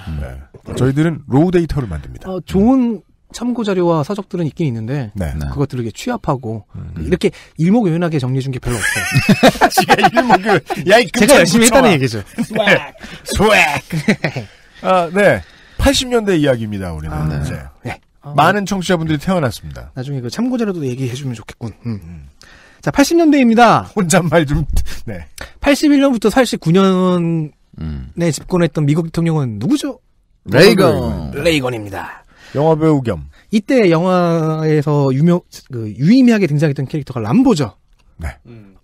예. 저희들은 로우 데이터를 만듭니다. 어, 좋은 음. 참고 자료와 서적들은 있긴 있는데 네. 네. 그것들을 이렇게 취합하고 음. 이렇게 일목요연하게 정리해 준게 별로 없어요. 제가 일목요 야이 제가 열심히 붙여와. 했다는 얘기죠. 스웩 스웩. 아 네. 80년대 이야기입니다. 우리는 아, 네. 네. 아, 많은 청취자분들이 태어났습니다. 나중에 그 참고 자료도 얘기해 주면 좋겠군. 음. 음. 자, 80년대입니다. 혼잣말 좀, 네. 81년부터 89년에 음. 집권했던 미국 대통령은 누구죠? 레이건. 레이건입니다. 영화배우 겸. 이때 영화에서 유명, 그, 유의미하게 등장했던 캐릭터가 람보죠. 네.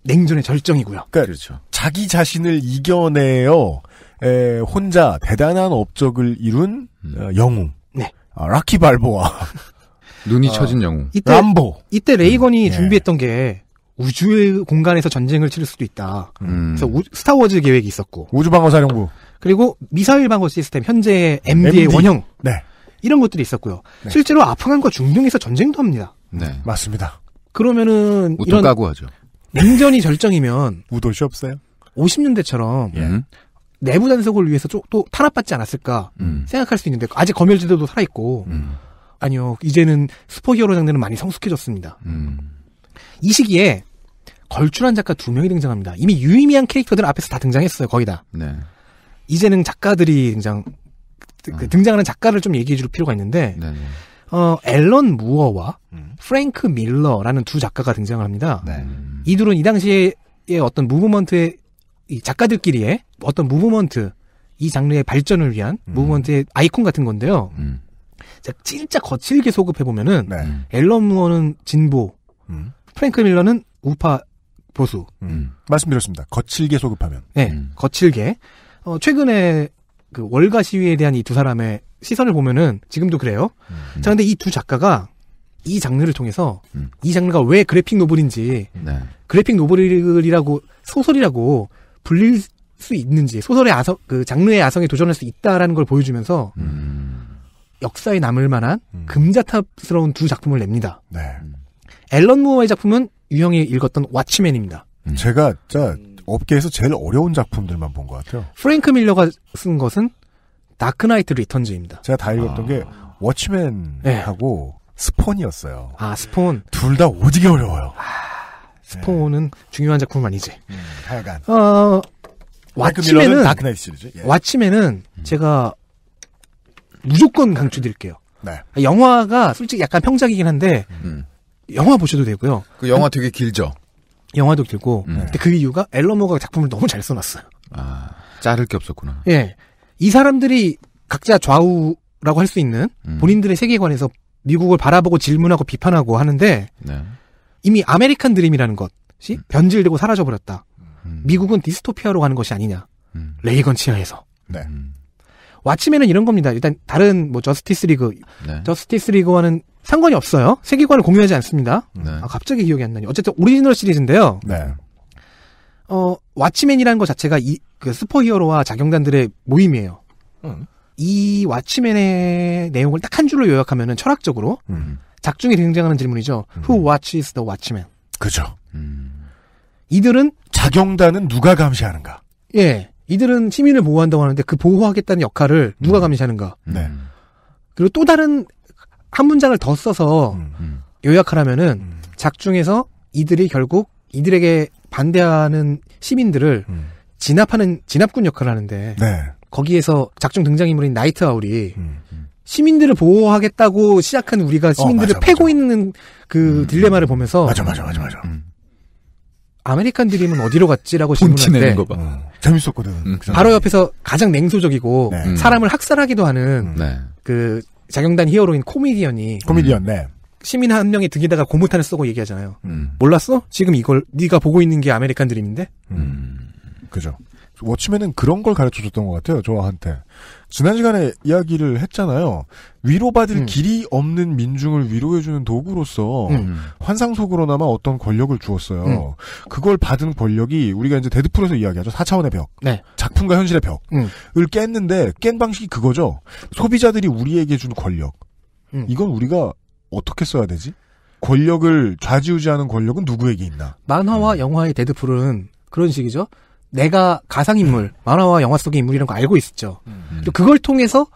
냉전의 절정이고요. 그러니까 렇죠 자기 자신을 이겨내어 에, 혼자 대단한 업적을 이룬 음. 어, 영웅. 네. 아, 라키 발보와 눈이 어. 처진 영웅. 이때, 람보. 이때 레이건이 음. 네. 준비했던 게 우주의 공간에서 전쟁을 치를 수도 있다. 음. 그래서 우, 스타워즈 계획이 있었고 우주 방어 사령부 그리고 미사일 방어 시스템 현재의 MD의 MD. 원형 네. 이런 것들이 있었고요. 네. 실제로 아프간과 중동에서 전쟁도 합니다. 네. 맞습니다. 그러면은 이런 까구 하죠. 냉전이 절정이면 우도시 없어요. 50년대처럼 예. 내부 단속을 위해서 또, 또 탄압받지 않았을까 음. 생각할 수 있는데 아직 검열제도도 살아있고 음. 아니요 이제는 스포히어로 장르는 많이 성숙해졌습니다. 음. 이 시기에 걸출한 작가 두 명이 등장합니다. 이미 유의미한 캐릭터들은 앞에서 다 등장했어요. 거기 다. 네. 이제는 작가들이 등장 그 음. 등장하는 작가를 좀 얘기해 줄 필요가 있는데 네, 네. 어, 앨런 무어와 음. 프랭크 밀러라는 두 작가가 등장을 합니다. 네. 이 둘은 이 당시에 어떤 무브먼트의 이 작가들끼리의 어떤 무브먼트 이 장르의 발전을 위한 음. 무브먼트의 아이콘 같은 건데요. 음. 진짜 거칠게 소급해 보면은 네. 앨런 무어는 진보, 음. 프랭크 밀러는 우파 보수. 음. 음. 말씀드렸습니다. 거칠게 소급하면. 네, 음. 거칠게. 어, 최근에 그 월가 시위에 대한 이 두 사람의 시선을 보면은 지금도 그래요. 음. 자, 근데 이 두 작가가 이 장르를 통해서 음. 이 장르가 왜 그래픽 노블인지 네. 그래픽 노블이라고 소설이라고 불릴 수 있는지 소설의 아성 그 장르의 아성에 도전할 수 있다라는 걸 보여주면서 음. 역사에 남을 만한 금자탑스러운 두 작품을 냅니다. 네. 앨런 무어의 작품은 유형이 읽었던 왓치맨입니다. 음. 제가 진짜 업계에서 제일 어려운 작품들만 본 것 같아요. 프랭크 밀러가 쓴 것은 다크나이트 리턴즈입니다. 제가 다 읽었던 아. 게 워치맨하고 네. 스폰이었어요. 아 스폰 둘 다 오지게 어려워요. 아, 스폰은 네. 중요한 작품 아니지. 음, 하여간 어, 왓치맨은 다크나이트 시리즈. 예. 왓치맨은 음. 제가 무조건 강추드릴게요. 네. 영화가 솔직히 약간 평작이긴 한데 음. 영화 보셔도 되고요. 그 영화 되게 길죠. 영화도 길고 음. 네. 근데 그 이유가 앨러모가 작품을 너무 잘 써놨어요. 아 자를 게 없었구나. 예, 이 사람들이 각자 좌우라고 할 수 있는 음. 본인들의 세계관에서 미국을 바라보고 질문하고 비판하고 하는데 네. 이미 아메리칸 드림이라는 것이 음. 변질되고 사라져버렸다. 음. 미국은 디스토피아로 가는 것이 아니냐. 음. 레이건 치하에서. 네. 음. 왓츠맨은 이런 겁니다. 일단 다른 뭐 저스티스 리그, 네. 저스티스 리그와는 상관이 없어요. 세계관을 공유하지 않습니다. 네. 아, 갑자기 기억이 안 나니. 어쨌든 오리지널 시리즈인데요. 네. 어, 왓치맨이라는 것 자체가 이, 그스포히어로와작용단들의 모임이에요. 음. 이 왓치맨의 내용을 딱 한 줄로 요약하면은 철학적으로 음. 작중이 등장하는 질문이죠. 음. Who watches the Watchman? 그죠. 음. 이들은 작용단은 누가 감시하는가? 예. 이들은 시민을 보호한다고 하는데 그 보호하겠다는 역할을 누가 음. 감시하는가? 네. 그리고 또 다른 한 문장을 더 써서 음, 음. 요약하라면은 음. 작중에서 이들이 결국 이들에게 반대하는 시민들을 음. 진압하는 진압군 역할을 하는데 네. 거기에서 작중 등장인물인 나이트 아울이 시민들을 보호하겠다고 시작한 우리가 어, 시민들을 어, 맞아, 패고 맞아. 있는 그 음, 딜레마를 보면서 맞아 맞아 맞아 맞아 음. 아메리칸 드림은 어디로 갔지라고 질문할 때거 봐. 어, 재밌었거든 음. 그 바로 옆에서 가장 냉소적이고 네. 사람을 학살하기도 하는 네. 그 장영단 히어로인 코미디언이 코미디언 네. 시민 한 명이 등에다가 고무탄을 쏘고 얘기하잖아요. 음. 몰랐어? 지금 이걸 네가 보고 있는 게 아메리칸 드림인데? 음. 그죠. 워치맨은 그런 걸 가르쳐 줬던 것 같아요. 저한테 지난 시간에 이야기를 했잖아요. 위로받을 음. 길이 없는 민중을 위로해주는 도구로서 음. 환상 속으로나마 어떤 권력을 주었어요. 음. 그걸 받은 권력이 우리가 이제 데드풀에서 이야기하죠. 4차원의 벽. 네. 작품과 현실의 벽을 음. 깼는데 깬 방식이 그거죠. 소비자들이 우리에게 준 권력. 음. 이건 우리가 어떻게 써야 되지? 권력을 좌지우지하는 권력은 누구에게 있나? 만화와 음. 영화의 데드풀은 그런 식이죠. 내가 가상인물, 만화와 영화 속의 인물이라는 걸 알고 있었죠. 그 그걸 통해서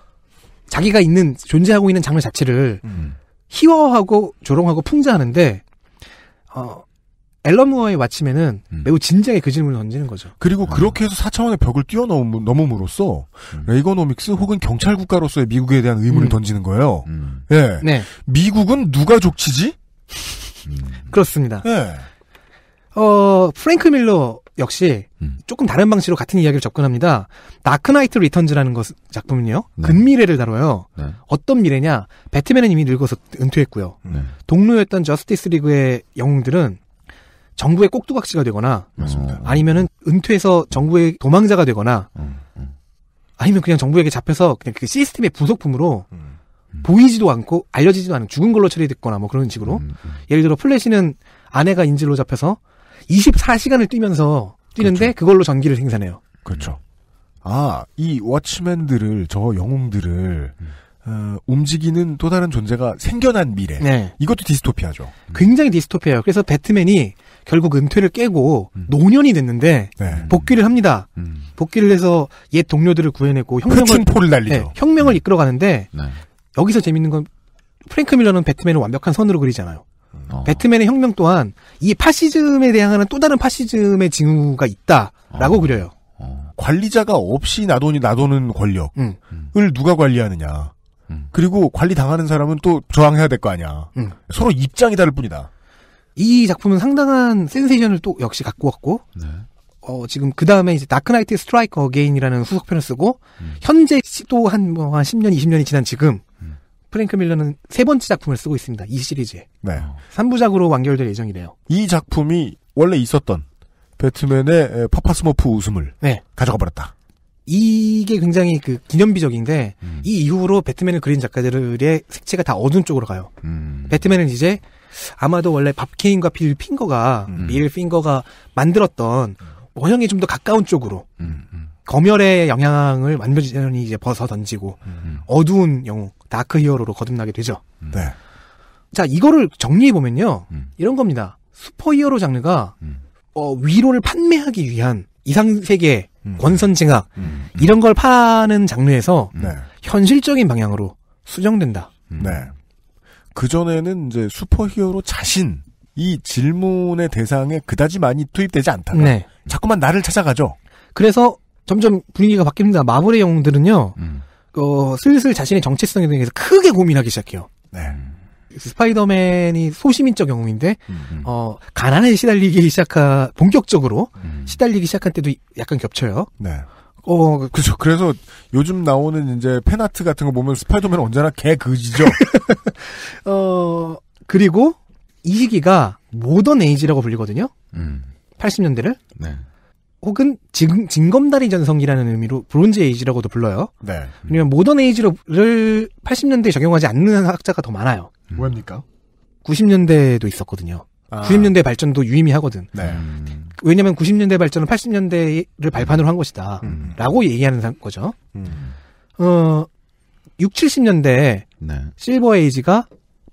자기가 있는, 존재하고 있는 장르 자체를 음. 희화화하고 조롱하고 풍자하는데, 어, 앨런 무어의 마침에는 음. 매우 진지하게 그 질문을 던지는 거죠. 그리고 아. 그렇게 해서 4차원의 벽을 뛰어넘음으로써 음. 레이거노믹스 혹은 경찰 국가로서의 미국에 대한 의문을 음. 던지는 거예요. 음. 예. 네. 미국은 누가 족치지? 그렇습니다. 예. 어, 프랭크 밀러 역시 음. 조금 다른 방식으로 같은 이야기를 접근합니다. 다크나이트 리턴즈라는 것 작품은요. 네. 근미래를 다뤄요. 네. 어떤 미래냐? 배트맨은 이미 늙어서 은퇴했고요. 네. 동료였던 저스티스 리그의 영웅들은 정부의 꼭두각시가 되거나 맞습니다. 아니면은 은퇴해서 정부의 도망자가 되거나 음, 음. 아니면 그냥 정부에게 잡혀서 그냥 그 시스템의 부속품으로 음, 보이지도 않고 알려지지도 않은 죽은 걸로 처리됐거나 뭐 그런 식으로 예를 들어 플래시는 아내가 인질로 잡혀서 24시간을 뛰면서 뛰는데 그렇죠. 그걸로 전기를 생산해요. 그렇죠. 음. 아, 이 워치맨들을 저 영웅들을 음. 어, 움직이는 또 다른 존재가 생겨난 미래. 네. 이것도 디스토피아죠. 음. 굉장히 디스토피아요 그래서 배트맨이 결국 은퇴를 깨고 음. 노년이 됐는데 네. 복귀를 합니다. 음. 복귀를 해서 옛 동료들을 구해내고 그 혁명을 포를 날리죠. 네, 혁명을 음. 이끌어가는데 네. 여기서 재밌는 건 프랭크 밀러는 배트맨을 완벽한 선으로 그리잖아요. 어. 배트맨의 혁명 또한 이 파시즘에 대항하는 또 다른 파시즘의 징후가 있다라고 어. 그려요. 어. 관리자가 없이 나돈이 나도는 권력을 음. 누가 관리하느냐. 음. 그리고 관리 당하는 사람은 또 저항해야 될 거 아니야. 음. 서로 입장이 다를 뿐이다. 이 작품은 상당한 센세이션을 또 역시 갖고 왔고, 네. 어, 지금 그 다음에 이제 다크나이트 스트라이크 어게인이라는 후속편을 쓰고, 음. 현재 또 한, 뭐, 한 10년, 20년이 지난 지금, 프랭크 밀러는 세 번째 작품을 쓰고 있습니다. 이 시리즈에. 네. 3부작으로 완결될 예정이래요. 이 작품이 원래 있었던 배트맨의 파파스머프 웃음을 네. 가져가 버렸다. 이게 굉장히 그 기념비적인데 음. 이 이후로 배트맨을 그린 작가들의 색채가 다 어두운 쪽으로 가요. 음. 배트맨은 이제 아마도 원래 밥케인과 빌 핑거가 음. 빌 핑거가 만들었던 원형에 좀 더 가까운 쪽으로 음, 음. 검열의 영향을 완전히 이제 벗어 던지고 음, 어두운 영웅 다크 히어로로 거듭나게 되죠. 음. 네. 자, 이거를 정리해보면요. 음. 이런 겁니다. 슈퍼 히어로 장르가, 음. 어, 위로를 판매하기 위한 이상세계, 음. 권선징악, 음. 음. 이런 걸 파는 장르에서 네. 현실적인 방향으로 수정된다. 네. 그전에는 이제 슈퍼 히어로 자신, 이 질문의 대상에 그다지 많이 투입되지 않다가 네. 자꾸만 나를 찾아가죠. 그래서 점점 분위기가 바뀝니다. 마블의 영웅들은요. 음. 어, 슬슬 자신의 정체성에 대해서 크게 고민하기 시작해요. 네. 스파이더맨이 소시민적 영웅인데 음어 가난에 시달리기 시작한 본격적으로 음. 시달리기 시작한 때도 약간 겹쳐요. 네. 어 그죠. 그래서 요즘 나오는 이제 팬아트 같은 거 보면 스파이더맨 언제나 개그지죠. 어 그리고 이 시기가 모던 에이지라고 불리거든요. 음. 80년대를. 네. 혹은 진, 진검다리 전성기라는 의미로 브론즈 에이지라고도 불러요. 네. 왜냐면 모던 에이지를 80년대에 적용하지 않는 학자가 더 많아요. 왜입니까? 음. 90년대에도 있었거든요. 아. 90년대 발전도 유의미하거든. 네. 음. 왜냐면 90년대 발전은 80년대를 발판으로 한 것이다. 음. 라고 얘기하는 거죠. 음. 어, 6, 70년대 네. 실버 에이지가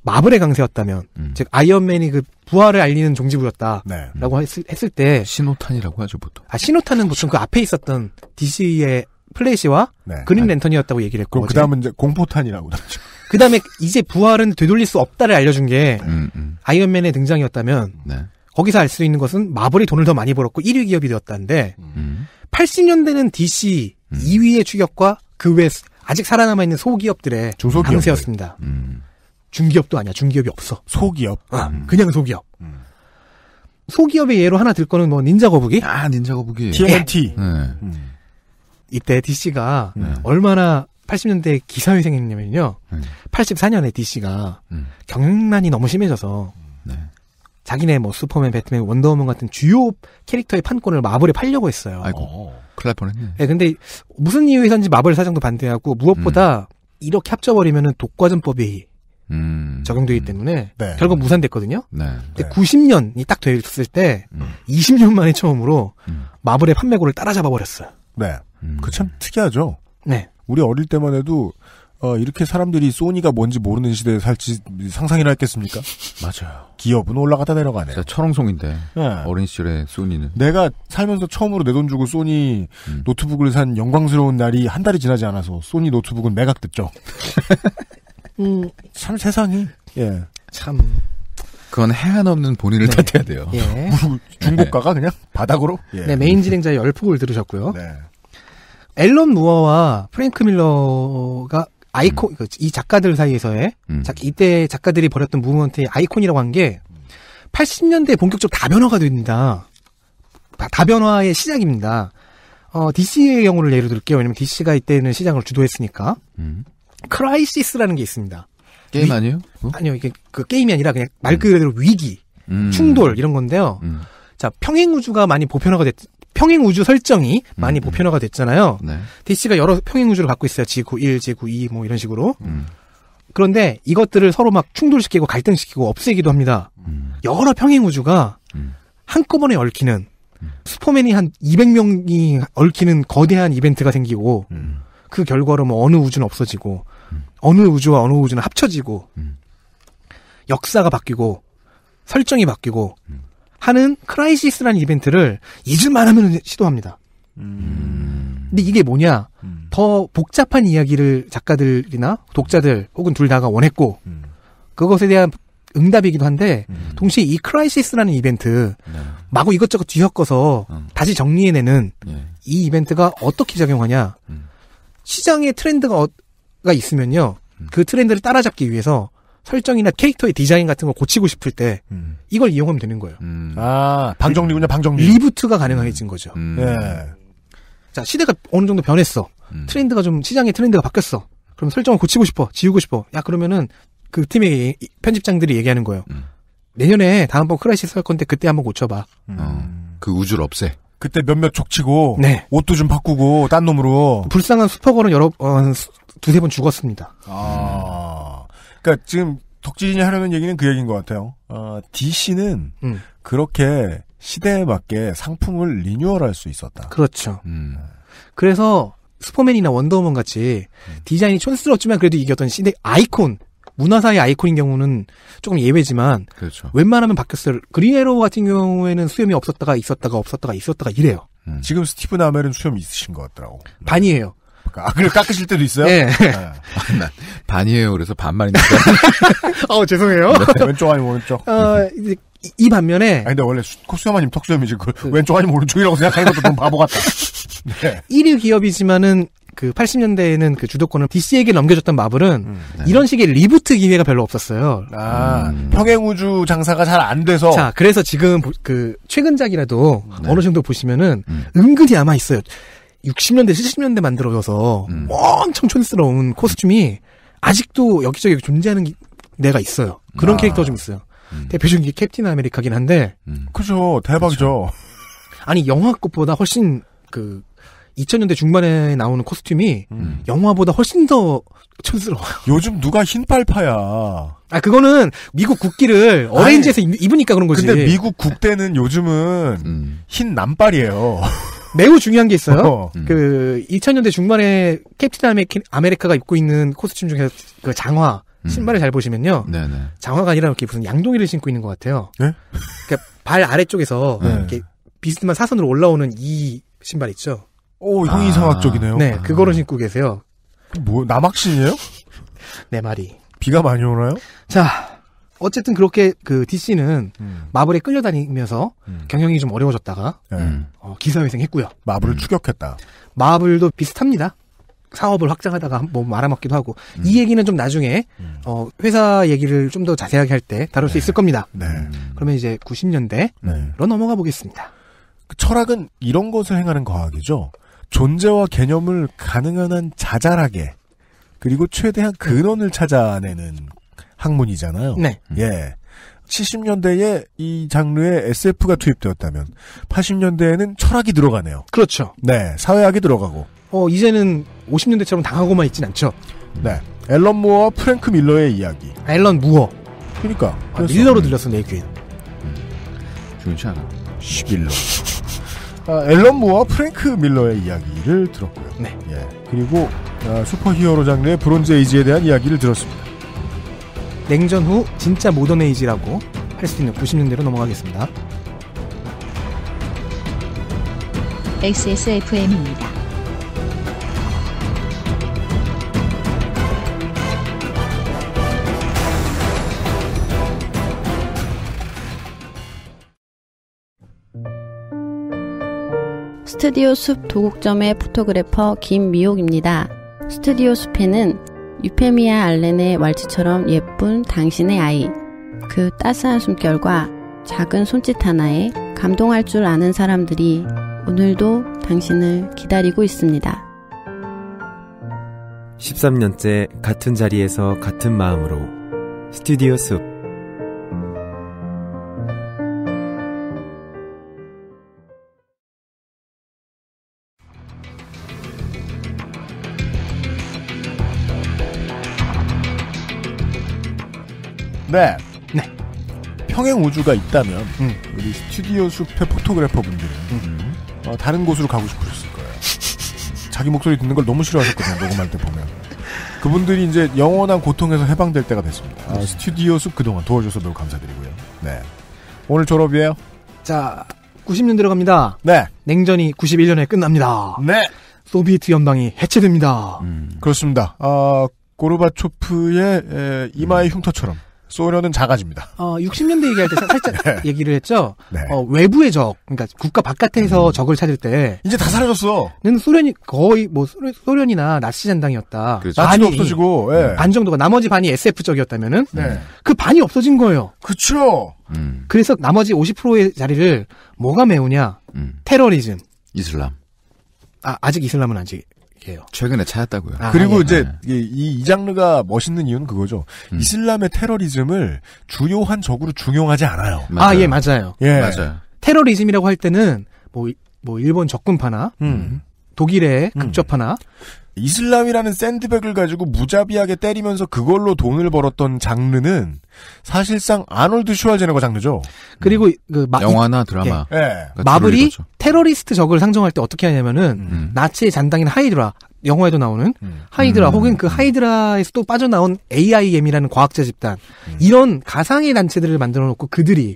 마블의 강세였다면, 음. 즉 아이언맨이 그 부활을 알리는 종지부였다라고 네. 했을, 했을, 때 신호탄이라고 하죠 보통. 아 신호탄은 보통 그 앞에 있었던 DC의 플래시와 네. 그린 아. 랜턴이었다고 얘기를 했고 그 다음은 이제 공포탄이라고 하죠. 그 다음에 이제 부활은 되돌릴 수 없다를 알려준 게 네. 음, 음. 아이언맨의 등장이었다면 네. 거기서 알 수 있는 것은 마블이 돈을 더 많이 벌었고 1위 기업이 되었다는데 80년대는 음. DC 2위의 추격과 그 외 아직 살아남아 있는 소기업들의 강세였습니다. 음. 중기업도 아니야. 중기업이 없어. 소기업. 아, 음. 그냥 소기업. 음. 소기업의 예로 하나 들 거는 뭐 닌자 거북이? 아, 닌자 거북이. TMNT. 예. 네. 예. 음. 이때 DC가 음. 얼마나 80년대 기사회생했냐면요. 84년에 음. DC가 경영난이 너무 심해져서 네. 자기네 뭐 슈퍼맨, 배트맨, 원더우먼 같은 주요 캐릭터의 판권을 마블에 팔려고 했어요. 아이고, 큰일 날 뻔했네. 네, 근데 무슨 이유에서인지 마블 사장도 반대하고 무엇보다 이렇게 합쳐버리면은 독과점법이 음. 적용되기 때문에 음. 네. 결국 무산됐거든요. 네. 근데 90년이 딱 됐을 때 음. 20년 만에 처음으로 음. 마블의 판매고를 따라잡아 버렸어요. 네, 음. 그참 특이하죠. 네, 우리 어릴 때만 해도 어, 이렇게 사람들이 소니가 뭔지 모르는 시대에 살지 상상이나 했겠습니까? 맞아요. 기업은 올라갔다 내려가네. 진짜 철옹성인데. 네. 어린 시절에 소니는. 내가 살면서 처음으로 내 돈 주고 소니 음. 노트북을 산 영광스러운 날이 한 달이 지나지 않아서 소니 노트북은 매각됐죠. 음, 참 세상이 예, 참 그건 해안 없는 본인을 네. 탓해야 돼요. 예. 중국가가 그냥 바닥으로. 예. 네, 메인 진행자의 열폭을 들으셨고요. 네. 앨런 무어와 프랭크 밀러가 아이콘 음. 그, 이 작가들 사이에서의 음. 이때 작가들이 버렸던 무브먼트의 아이콘이라고 한 게 80년대 본격적으로 다변화가 됩니다. 다변화의 시작입니다. 어, DC의 경우를 예로 들게요. 왜냐면 DC가 이때는 시장을 주도했으니까. 음. 크라이시스라는 게 있습니다. 게임 위... 아니에요? 어? 아니요, 이게 그 게임이 아니라 그냥 말 음. 그대로 음. 위기, 음. 충돌 이런 건데요. 음. 자, 평행 우주가 많이 보편화가 됐. 평행 우주 설정이 음, 많이 음. 보편화가 됐잖아요. 네. DC가 여러 평행 우주를 갖고 있어요. 지구 1, 지구 2, 뭐 이런 식으로. 그런데 이것들을 서로 막 충돌시키고 갈등시키고 없애기도 합니다. 여러 평행 우주가 한꺼번에 얽히는 슈퍼맨이 한 200명이 얽히는 거대한 이벤트가 생기고 음. 그 결과로 뭐 어느 우주는 없어지고 음. 어느 우주와 어느 우주는 합쳐지고 음. 역사가 바뀌고 설정이 바뀌고 음. 하는 크라이시스라는 이벤트를 잊을만 하면 시도합니다. 음. 근데 이게 뭐냐? 음. 더 복잡한 이야기를 작가들이나 독자들 혹은 둘 다가 원했고 음. 그것에 대한 응답이기도 한데 동시에 이 크라이시스라는 이벤트 네. 마구 이것저것 뒤섞어서 음. 다시 정리해내는 예. 이 이벤트가 어떻게 작용하냐 음. 시장의 트렌드가 있으면요. 그 트렌드를 따라잡기 위해서 설정이나 캐릭터의 디자인 같은 걸 고치고 싶을 때 음. 이걸 이용하면 되는 거예요. 음. 아 방정리군요, 방정리. 리부트가 가능해진 거죠. 음. 예. 자 시대가 어느 정도 변했어. 음. 트렌드가 좀 시장의 트렌드가 바뀌었어. 그럼 설정을 고치고 싶어, 지우고 싶어. 야 그러면은 그 팀의 편집장들이 얘기하는 거예요. 음. 내년에 다음번 크라이시스 할 건데 그때 한번 고쳐봐. 어. 그 우주를 없애. 그때 몇몇 족치고 네. 옷도 좀 바꾸고 딴 놈으로 불쌍한 수퍼거는 여러 어, 두세 번 죽었습니다. 아, 그러니까 지금 덕지진이 하려는 얘기는 그 얘기인 것 같아요. 어, DC는 음. 그렇게 시대에 맞게 상품을 리뉴얼할 수 있었다. 그렇죠. 음. 그래서 슈퍼맨이나 원더우먼 같이 음. 디자인이 촌스럽지만 그래도 이겼던 시대 아이콘 문화사의 아이콘인 경우는 조금 예외지만 그렇죠. 웬만하면 바뀌었어 그린에로 같은 경우에는 수염이 없었다가 있었다가 없었다가 있었다가 이래요. 음. 지금 스티브나멜은 수염 이 있으신 것 같더라고. 반이에요. 아, 그래 깎으실 때도 있어요? 예. 네. 아, 반이에요. 그래서 반말인데. 어, 죄송해요. 네. 왼쪽 아니면 오른쪽. 어, 이제 이, 반면에. 아 근데 원래 코수염아니면 턱수염이지 그 왼쪽 아니면 오른쪽이라고 생각하는 것도 너무 바보 같다. 네. 1위 기업이지만은 그 80년대에는 그 주도권을 DC에게 넘겨줬던 마블은 음, 네. 이런 식의 리부트 기회가 별로 없었어요. 아, 음. 평행우주 장사가 잘 안 돼서. 자, 그래서 지금 그 최근작이라도 네. 어느 정도 보시면은 음. 은근히 남아 있어요. 60년대, 70년대 만들어져서 음. 엄청 촌스러운 코스튬이 아직도 여기저기 존재하는 기, 내가 있어요. 그런 아. 캐릭터 좀 있어요. 음. 대표적인 게 캡틴 아메리카긴 한데. 음. 그죠. 대박이죠. 그쵸. 그렇죠. 아니, 영화 것보다 훨씬 그 2000년대 중반에 나오는 코스튬이 음. 영화보다 훨씬 더 촌스러워요. 요즘 누가 흰팔파야. 아 그거는 미국 국기를 어레인지에서 아니, 입으니까 그런 거지. 근데 미국 국대는 요즘은 음. 흰 남발이에요. 매우 중요한 게 있어요. 어. 음. 그 2000년대 중반에 캡틴 아메리카가 입고 있는 코스튬 중에서 그 장화 음. 신발을 잘 보시면요. 네네. 네. 장화가 아니라 이렇게 무슨 양동이를 신고 있는 것 같아요. 네? 그러니까 발 아래쪽에서 네. 이렇게 비스듬한 사선으로 올라오는 이 신발 있죠. 오, 형이 아. 상악적이네요 네, 그거를 신고 계세요. 뭐, 남학신이에요? 네 말이. 비가 많이 오나요? 자, 어쨌든 그렇게 그 DC는 음. 마블에 끌려다니면서 음. 경영이 좀 어려워졌다가 네. 음. 어, 기사회생했고요. 마블을 음. 추격했다. 마블도 비슷합니다. 사업을 확장하다가 뭐 말아먹기도 하고 음. 이 얘기는 좀 나중에 음. 어, 회사 얘기를 좀 더 자세하게 할 때 다룰 네. 수 있을 겁니다. 네. 그러면 이제 90년대로 네. 넘어가 보겠습니다. 그 철학은 이런 것을 행하는 과학이죠. 존재와 개념을 가능한 한 자잘하게 그리고 최대한 네. 근원을 찾아내는 학문이잖아요. 네. 예. 70년대에 이장르의 SF가 투입되었다면 80년대에는 철학이 들어가네요. 그렇죠. 네, 사회학이 들어가고. 어, 이제는 50년대처럼 당하고만 있진 않죠. 네. 앨런 무어와 프랭크 밀러의 이야기. 앨런 무어. 그니까. 러 아, 밀러로 들렸어, 내 귀엔. 음. 좋지 음. 않아. 11러. 아, 앨런 무와 프랭크 밀러의 이야기를 들었고요. 네. 예. 그리고 아, 슈퍼히어로 장르의 브론즈 에이지에 대한 이야기를 들었습니다. 냉전 후 진짜 모던 에이지라고 할 수 있는 90년대로 넘어가겠습니다. XSFM입니다. 스튜디오 숲 도곡점의 포토그래퍼 김미옥입니다. 스튜디오 숲에는 유페미아 알렌의 왈츠처럼 예쁜 당신의 아이, 그 따스한 숨결과 작은 손짓 하나에 감동할 줄 아는 사람들이 오늘도 당신을 기다리고 있습니다. 13년째 같은 자리에서 같은 마음으로 스튜디오 숲 네. 네. 평행 우주가 있다면 음. 우리 스튜디오 숲의 포토그래퍼 분들은 음. 어, 다른 곳으로 가고 싶으셨을 거예요. 자기 목소리 듣는 걸 너무 싫어하셨거든요. 녹음할 때 보면. 그분들이 이제 영원한 고통에서 해방될 때가 됐습니다. 아, 네. 스튜디오 숲 그동안 도와줘서 매우 감사드리고요. 네. 오늘 졸업이에요. 자, 9 0년들어 갑니다. 네. 냉전이 91년에 끝납니다. 네. 소비에트 연방이 해체됩니다. 음. 그렇습니다. 아, 고르바초프의 에, 이마의 음. 흉터처럼 소련은 작아집니다. 어, 60년대 얘기할 때 살짝 네. 얘기를 했죠. 네. 어, 외부의 적, 그러니까 국가 바깥에서 음. 적을 찾을 때 이제 다 사라졌어. 는 소련이 거의 뭐 소련, 이나 나치 전당이었다 그렇죠. 반이 없어지고 예. 반 정도가 나머지 반이 SF 적이었다면은 네. 그 반이 없어진 거예요. 그렇죠. 음. 그래서 나머지 50%의 자리를 뭐가 메우냐? 음. 테러리즘, 이슬람. 아, 아직 이슬람은 아직 해요. 최근에 찾았다고요. 아, 그리고 예. 이제 네. 이, 이 장르가 멋있는 이유는 그거죠. 음. 이슬람의 테러리즘을 주요한 적으로 중용하지 않아요. 맞아요. 아, 예, 맞아요. 예. 맞아요. 테러리즘이라고 할 때는 뭐, 뭐 일본 적군파나 음. 독일의 음. 극좌파나 이슬람이라는 샌드백을 가지고 무자비하게 때리면서 그걸로 돈을 벌었던 장르는 사실상 아놀드 슈왈제네거 장르죠. 그리고 음. 그 마, 영화나 드라마. 예. 예. 마블이 테러리스트 적을 상정할 때 어떻게 하냐면은 음. 음. 나치의 잔당인 하이드라 영화에도 나오는 음. 하이드라 음. 혹은 그 하이드라에서 또 빠져나온 AIM이라는 과학자 집단 음. 이런 가상의 단체들을 만들어 놓고 그들이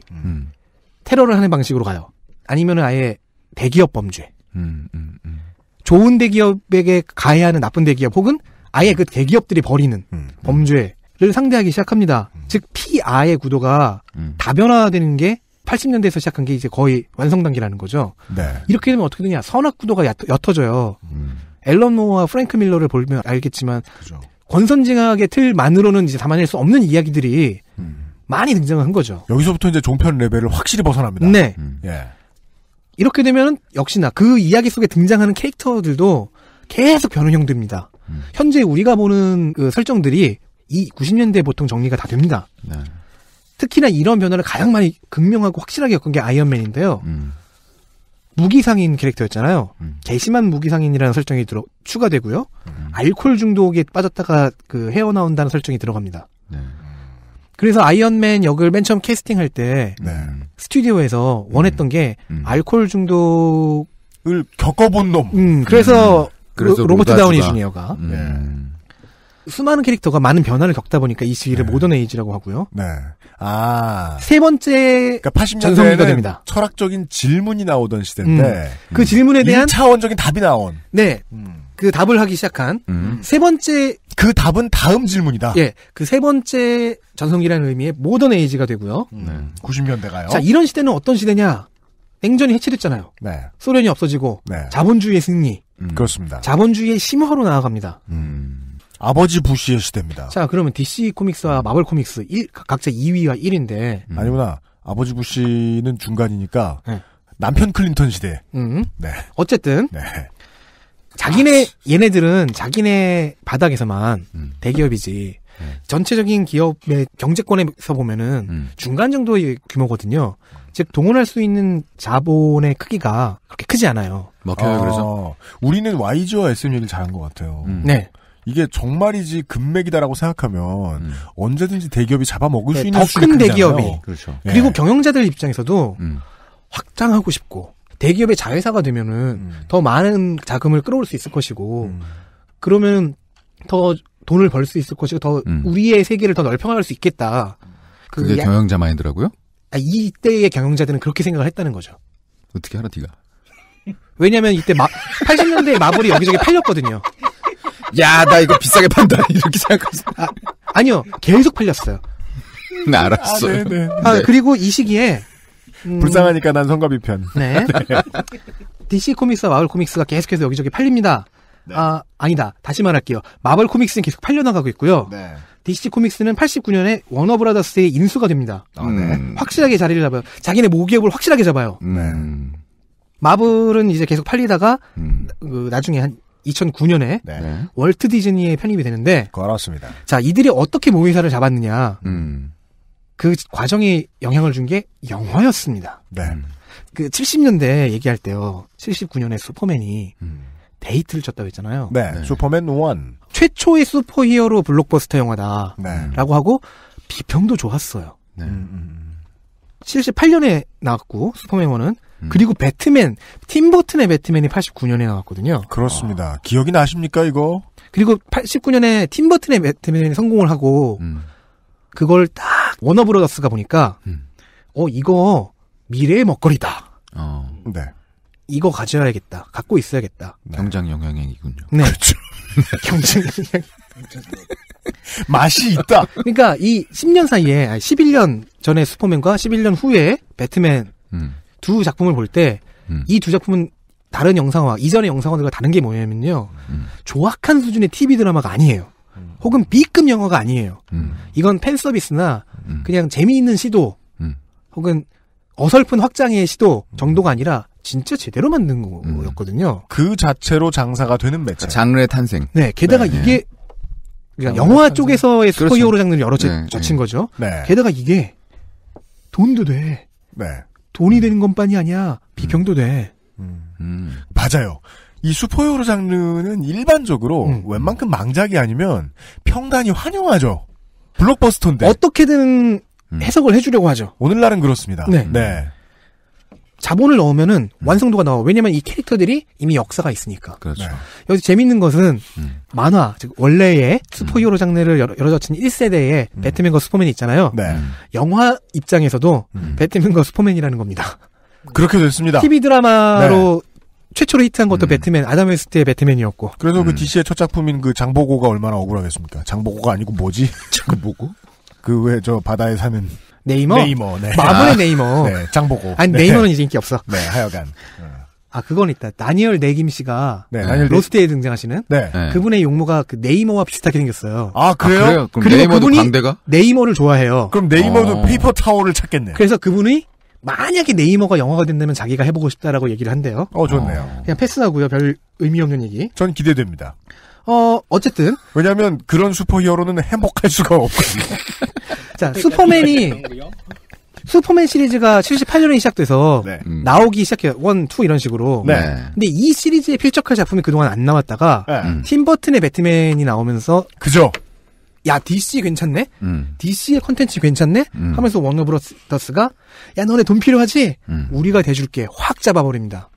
테러를 하는 방식으로 가요. 아니면은 아예 대기업 범죄. 음, 음, 음. 좋은 대기업에게 가해하는 나쁜 대기업 혹은 아예 그 대기업들이 벌이는 음. 범죄를 상대하기 시작합니다. 음. 즉 피아의 구도가 음. 다변화되는 게 80년대에서 시작한 게 이제 거의 완성 단계라는 거죠. 네. 이렇게 되면 어떻게 되냐? 선악 구도가 옅어, 져요 음. 앨런 노와 프랭크 밀러를 보면 알겠지만 그죠. 권선징악의 틀만으로는 이제 담아낼 수 없는 이야기들이 음. 많이 등장한 거죠. 여기서부터 이제 종편 레벨을 확실히 벗어납니다. 네. 음. 예. 이렇게 되면 역시나 그 이야기 속에 등장하는 캐릭터들도 계속 변형됩니다. 음. 현재 우리가 보는 그 설정들이 이 90년대 보통 정리가 다 됩니다. 네. 특히나 이런 변화를 가장 많이 극명하고 확실하게 겪은 게 아이언맨인데요. 음. 무기상인 캐릭터였잖아요. 음. 개심한 무기상인이라는 설정이 들어 추가되고요. 음. 알코올 중독에 빠졌다가 그 헤어나온다는 설정이 들어갑니다. 네. 그래서 아이언맨 역을 맨 처음 캐스팅할 때 네. 스튜디오에서 음. 원했던 게 음. 알코올 중독을 음, 겪어본 놈. 음, 그래서, 음. 그 그래서 로, 로버트 다운이 주니어가 네. 수많은 캐릭터가 많은 변화를 겪다 보니까 이 시기를 네. 모던 에이지라고 하고요. 네. 아. 세 번째 그러니까 80년대가 됩 철학적인 질문이 나오던 시대인데 음. 그 음. 질문에 대한 차원적인 답이 나온. 네. 음. 그 답을 하기 시작한 세 번째 그 답은 다음 질문이다. 예. 그 세 번째 전성기라는 의미의 모던 에이지가 되고요. 음. 네. 90년대가요. 자, 이런 시대는 어떤 시대냐? 냉전이 해체됐잖아요. 네. 소련이 없어지고 네. 자본주의의 승리. 음. 그렇습니다. 자본주의의 심화로 나아갑니다. 음. 아버지 부시의 시대입니다. 자, 그러면 DC 코믹스와 음. 마블 코믹스 1, 각자 2위와 1인데 음. 아니구나. 아버지 부시는 중간이니까 네. 남편 클린턴 시대. 음. 네. 어쨌든 네. 자기네 아, 얘네들은 자기네 바닥에서만 음. 대기업이지 네. 전체적인 기업의 경제권에서 보면은 음. 중간 정도의 규모거든요. 즉 동원할 수 있는 자본의 크기가 그렇게 크지 않아요. 막혀요 뭐 아, 그래서 우리는 YG와 SM 얘기를 잘한 것 같아요. 음. 네. 이게 정말이지 금맥이다라고 생각하면 음. 언제든지 대기업이 잡아먹을 네, 수 있는 더큰 대기업이 그렇죠. 그리고 네. 경영자들 입장에서도 음. 확장하고 싶고 대기업의 자회사가 되면은 음. 더 많은 자금을 끌어올 수 있을 것이고 음. 그러면 더 돈을 벌 수 있을 것이고 더 음. 우리의 세계를 더 넓혀갈 수 있겠다. 그 그게 야, 경영자 마인드라고요? 아, 이때의 경영자들은 그렇게 생각을 했다는 거죠. 어떻게 알아, 네가? 왜냐면 이때 마, 80년대에 마블이 여기저기 팔렸거든요. 야, 나 이거 비싸게 판다. 이렇게 생각하지. 아, 아니요. 계속 팔렸어요. 네, 알았어요. 아, 네. 네. 아, 네. 그리고 이 시기에 음... 불쌍하니까 난성과비 편. 네. 네. DC 코믹스와 마블 코믹스가 계속해서 여기저기 팔립니다. 네. 아, 아니다. 다시 말할게요. 마블 코믹스는 계속 팔려나가고 있고요. 네. DC 코믹스는 89년에 워너브라더스의 인수가 됩니다. 아, 네. 음. 확실하게 자리를 잡아요. 자기네 모기업을 확실하게 잡아요. 음. 네. 마블은 이제 계속 팔리다가 음. 그 나중에 한 2009년에 네. 월트 디즈니에 편입이 되는데 그렇습니다. 자 이들이 어떻게 모의사를 잡았느냐 음. 그 과정에 영향을 준 게 영화였습니다. 네. 그 70년대 얘기할 때요 79년에 슈퍼맨이 음. 데이트를 쳤다고 했잖아요. 네. 네. 슈퍼맨 1. 최초의 슈퍼히어로 블록버스터 영화다. 네. 라고 하고 비평도 좋았어요. 네. 음, 78년에 음, 음. 나왔고 슈퍼맨 1은 음. 그리고 배트맨 팀버튼의 배트맨이 89년에 나왔거든요. 그렇습니다. 아. 기억이 나십니까 이거? 그리고 89년에 팀버튼의 배트맨이 성공을 하고 음. 그걸 딱 워너브로더스가 보니까 음. 어 이거 미래의 먹거리다. 어. 네. 이거 가져야겠다. 갖고 있어야겠다. 네. 경장 영향력이군요. 네. 그렇죠. 경쟁 영향. 맛이 있다. 그러니까 이 10년 사이에 아니, 11년 전에 슈퍼맨과 11년 후에 배트맨 음. 두 작품을 볼 때 이두 음. 작품은 다른 영상화 이전의 영상화들과 다른 게 뭐냐면요 음. 조악한 수준의 TV 드라마가 아니에요. 혹은 B급 영화가 아니에요. 음. 이건 팬 서비스나 음. 그냥 재미있는 시도 음. 혹은 어설픈 확장의 시도 정도가 아니라 진짜 제대로 만든 음. 거였거든요. 음. 그 자체로 장사가 되는 매체. 그 장르의 탄생. 네, 게다가 네, 네. 이게 네. 영화 탄생. 쪽에서의 슈퍼히어로 그렇죠. 장르를 여러 네, 젖힌 거죠. 네. 게다가 이게 돈도 돼. 네. 돈이 음. 되는 건만이 아니야. 비평도 돼. 음. 음. 맞아요. 이 슈퍼히어로 장르는 일반적으로 음. 웬만큼 망작이 아니면 평단이 환영하죠. 블록버스터인데. 어떻게든 해석을 해주려고 하죠. 오늘날은 그렇습니다. 네. 자본을 넣으면은 음. 완성도가 나와. 왜냐면 이 캐릭터들이 이미 역사가 있으니까. 그렇죠. 네. 여기서 재밌는 것은 음. 만화, 즉 원래의 음. 슈퍼히어로 장르를 열어젖힌 1세대의 음. 배트맨과 슈퍼맨이 있잖아요. 네. 음. 영화 입장에서도 음. 배트맨과 슈퍼맨이라는 겁니다. 그렇게 됐습니다. TV 드라마로 네. 최초로 히트한 것도 배트맨, 아담 웨스트의 배트맨이었고. 그래서 그 DC의 첫 작품인 그 장보고가 얼마나 억울하겠습니까? 장보고가 아니고 뭐지? 장보고? 그 왜 저 바다에 사는 네이머? 네이머, 네. 마블의 뭐, 아, 네이머. 네, 장보고. 아니, 네. 이머는 이제 인기 없어. 네, 하여간. 어. 아, 그건 있다. 다니얼 네김 씨가. 네, 다 네. 로스트에 등장하시는. 네. 네. 그분의 용모가 그 네이머와 비슷하게 생겼어요. 아, 그래요? 아, 그래요? 그럼 리고 네이머 그분이 광대가? 네이머를 좋아해요. 그럼 네이머도 어. 페이퍼 타워를 찾겠네. 그래서 그분이 만약에 네이머가 영화가 된다면 자기가 해보고 싶다라고 얘기를 한대요. 어, 좋네요. 그냥 패스하고요. 별 의미 없는 얘기. 전 기대됩니다. 어, 어쨌든. 왜냐면 하 그런 슈퍼히어로는 행복할 수가 없거든요. 자, 그러니까 슈퍼맨이 슈퍼맨 시리즈가 78년에 시작돼서 네. 음. 나오기 시작해요. 원, 투 이런 식으로. 네. 네. 근데 이 시리즈에 필적할 작품이 그동안 안 나왔다가 네. 음. 팀버튼의 배트맨이 나오면서 그죠. 야 DC 괜찮네. 음. DC의 컨텐츠 괜찮네. 음. 하면서 워너브러더스가 야 너네 돈 필요하지? 음. 우리가 대줄게. 확 잡아버립니다.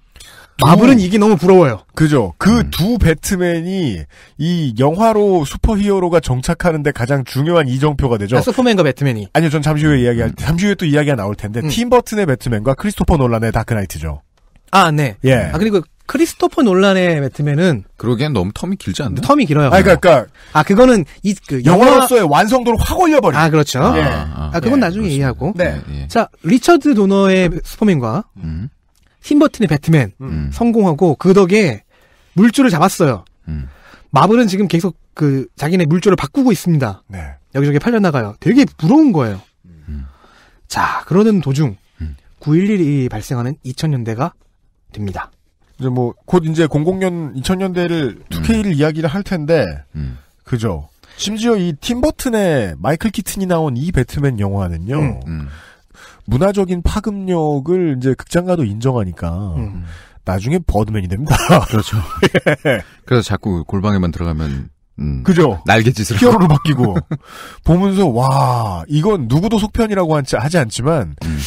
마블은 이게 너무 부러워요. 그죠. 그두 음. 배트맨이 이 영화로 슈퍼히어로가 정착하는데 가장 중요한 이정표가 되죠. 아, 슈퍼맨과 배트맨이. 아니요, 전 잠시 후에 이야기할 음. 잠시 후에 또 이야기가 나올 텐데 음. 팀 버튼의 배트맨과 크리스토퍼 놀란의 다크나이트죠. 아, 네. 예. 아 그리고 크리스토퍼 논란의 배트맨은 그러기엔 너무 텀이 길지 않나? 요 네, 텀이 길어요. 아, 그러니까, 그러니까 아 그거는 이 그 영화로서의 영화... 완성도를 확 올려버려. 아 그렇죠. 예. 아, 그건 예, 나중에 그렇습니다. 이해하고. 네. 예, 예. 자 리처드 도너의 슈퍼맨과 음. 팀버튼의 배트맨 음. 음. 성공하고 그 덕에 물줄을 잡았어요. 음. 마블은 지금 계속 그 자기네 물줄을 바꾸고 있습니다. 네. 여기저기 팔려 나가요. 되게 부러운 거예요. 음. 자, 그러는 도중 9.11이 음. 발생하는 2000년대가 됩니다. 이제 뭐 곧 이제 00년 2000년대를 2K를 이야기를 할 텐데 음. 그죠. 심지어 이 팀버튼의 마이클 키튼이 나온 이 배트맨 영화는요. 문화적인 파급력을 이제 극장가도 인정하니까 음. 나중에 버드맨이 됩니다. 그렇죠. 예. 그래서 자꾸 골방에만 들어가면 음. 그죠? 날개짓으로. 히어로로 바뀌고. 보면서, 와, 이건 누구도 속편이라고 하지 않지만, 음.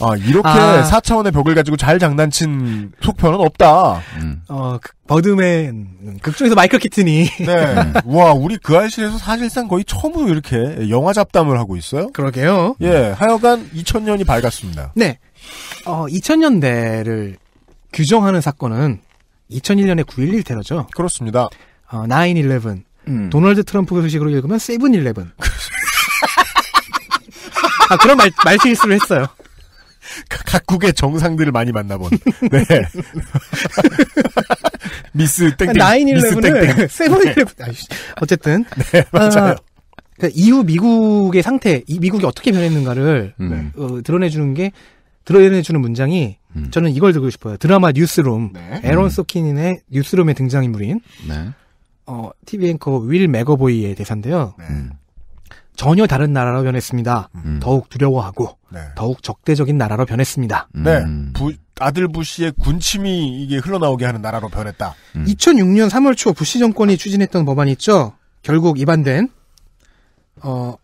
아, 이렇게 아. 4차원의 벽을 가지고 잘 장난친 속편은 없다. 음. 어, 그, 버드맨, 극중에서 마이클 키튼이. 네. 음. 와, 우리 그 알실에서 사실상 거의 처음으로 이렇게 영화 잡담을 하고 있어요? 그러게요. 예, 하여간 2000년이 밝았습니다. 네. 어, 2000년대를 규정하는 사건은 2001년에 9.11 테러죠. 그렇습니다. 어, 9-11. 음. 도널드 트럼프 소식으로 읽으면 7-11. 아, 그런 말, 말 실수를 했어요. 각국의 정상들을 많이 만나본. 네. 미스 땡땡. 9-11은 세븐1레븐 어쨌든. 네, 맞아요. 어, 그 이후 미국의 상태, 이 미국이 어떻게 변했는가를 음. 네. 어, 드러내주는 게 드러내주는 문장이 음. 저는 이걸 들고 싶어요. 드라마 뉴스룸 네. 에론 소키닌의 뉴스룸의 등장인물인 네. 어, TV 앵커 윌 맥어보이의 대사인데요. 네. 음. 전혀 다른 나라로 변했습니다. 음. 음. 더욱 두려워하고 네. 더욱 적대적인 나라로 변했습니다. 음. 네. 부, 아들 부시의 군침이 이게 흘러나오게 하는 나라로 변했다. 음. 2006년 3월 초 부시 정권이 추진했던 법안이 있죠. 결국 입안된 어,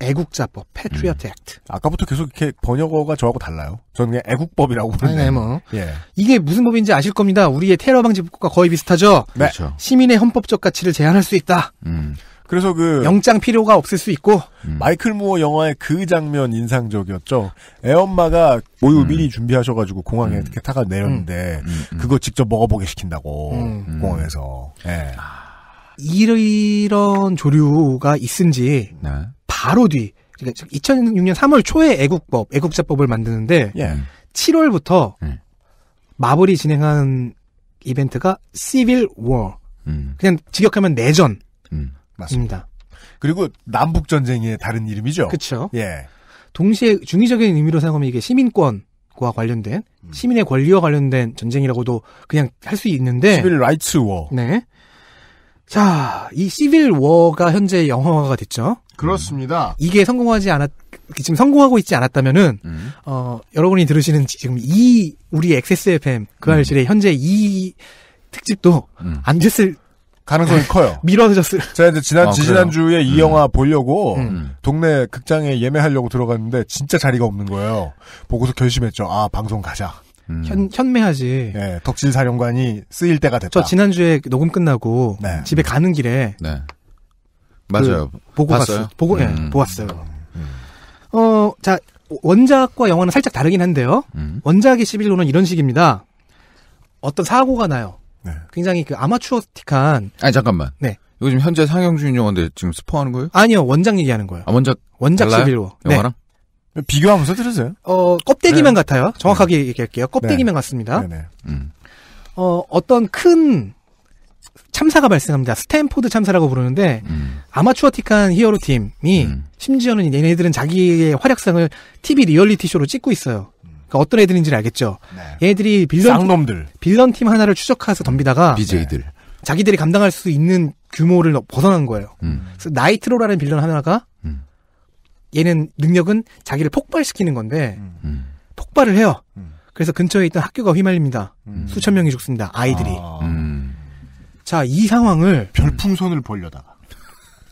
애국자법, 패트리어트 음. 액트. 아까부터 계속 이렇게 번역어가 저하고 달라요. 저는 그냥 애국법이라고 부르는데. 뭐. 예. 이게 무슨 법인지 아실 겁니다. 우리의 테러 방지법과 거의 비슷하죠. 네. 그렇죠. 시민의 헌법적 가치를 제한할 수 있다. 음. 그래서 그 영장 필요가 없을 수 있고 음. 마이클 무어 영화의 그 장면 인상적이었죠. 애엄마가 모유 음. 미리 준비하셔가지고 공항에 음. 이렇게 타가 내렸는데 음. 음, 그거 직접 먹어보게 시킨다고 공항에서. 예. 이런 조류가 있은지 네. 바로 뒤 그러니까 2006년 3월 초에 애국법, 애국자법을 만드는데 예. 7월부터 예. 마블이 진행한 이벤트가 Civil 시빌 워. 음. 그냥 직역하면 내전. 음, 맞습니다. 그리고 남북 전쟁의 다른 이름이죠. 그렇죠. 예. 동시에 중의적인 의미로 생각하면 이게 시민권과 관련된 음. 시민의 권리와 관련된 전쟁이라고도 그냥 할 수 있는데 시빌 라이츠 워. 네. 자, 이 시빌 워가 현재 영화화가 됐죠. 그렇습니다. 이게 성공하지 않았 지금 성공하고 있지 않았다면은 음. 어 여러분이 들으시는 지금 이 우리 XSFM 그 음. 알실의 현재 이 특집도 음. 안 됐을 가능성이 커요. 미뤄졌을. 제가 이제 지난 아, 지난 주에 이 음. 영화 보려고 음. 음. 동네 극장에 예매하려고 들어갔는데 진짜 자리가 없는 거예요. 보고서 결심했죠. 아 방송 가자. 음. 현, 현매하지. 네, 예, 덕진 사령관이 쓰일 때가 됐다. 저 지난주에 녹음 끝나고 네. 집에 가는 길에 네. 맞아요. 그 보고 봤어요. 봤어요. 보고 예, 음. 보았어요. 음. 음. 어, 자 원작과 영화는 살짝 다르긴 한데요. 음. 원작의 11호는 이런 식입니다. 어떤 사고가 나요. 네. 굉장히 그 아마추어틱한. 아니 잠깐만. 네. 요즘 현재 상영 중인 영화인데 지금 스포하는 거예요? 아니요 원작 얘기하는 거예요. 아 원작 원작 달라요? 11호. 영화랑? 네. 비교하면서 들으세요. 어, 껍데기만 네. 같아요. 정확하게 네. 얘기할게요. 껍데기만 네. 같습니다. 네, 네. 음. 어, 어떤 큰 참사가 발생합니다. 스탠포드 참사라고 부르는데 음. 아마추어틱한 히어로 팀이 음. 심지어는 얘네들은 자기의 활약상을 TV 리얼리티 쇼로 찍고 있어요. 그러니까 어떤 애들인지를 알겠죠. 네. 얘네들이 빌런 쌍놈들. 빌런 팀 하나를 추적해서 덤비다가 BJ들 자기들이 감당할 수 있는 규모를 벗어난 거예요. 음. 그래서 나이트로라는 빌런 하나가 얘는 능력은 자기를 폭발시키는 건데 음. 음. 폭발을 해요. 음. 그래서 근처에 있던 학교가 휘말립니다. 음. 수천 명이 죽습니다. 아이들이. 아. 음. 자, 이 상황을 별풍선을 벌려다가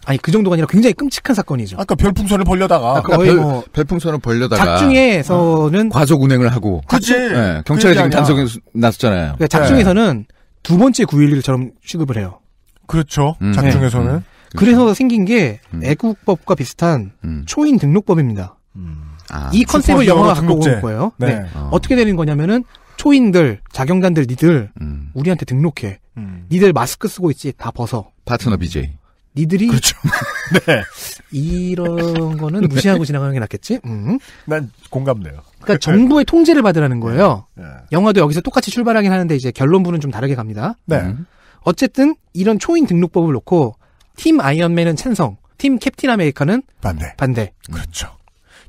아니 그 정도가 아니라 굉장히 끔찍한 사건이죠. 아까 별풍선을 벌려다가 아까 거의 별, 뭐 별풍선을 벌려다가 작중에서는 어. 과속 운행을 하고 그치 네, 예, 경찰에 지금 단속에 났었잖아요 그러니까 작중에서는 네. 두 번째 911처럼 취급을 해요. 그렇죠. 음. 작중에서는 네. 그래서 그렇죠. 생긴 게 음. 애국법과 비슷한 음. 초인 등록법입니다. 음. 아, 이 그 컨셉을 영화가 갖고 온 거예요. 네. 네. 어. 떻게 되는 거냐면은 초인들, 자경단들, 니들 음. 우리한테 등록해. 음. 니들 마스크 쓰고 있지 다 벗어. 파트너 BJ. 니들이 그렇죠. 네. 이런 거는 네. 무시하고 지나가는 게 낫겠지? 음. 난 공감돼요. 그러니까 정부의 통제를 받으라는 거예요. 네. 네. 영화도 여기서 똑같이 출발하긴 하는데 이제 결론부는 좀 다르게 갑니다. 네. 어쨌든 이런 초인 등록법을 놓고 팀 아이언맨은 찬성, 팀 캡틴 아메리카는 반대. 반대. 음. 그렇죠.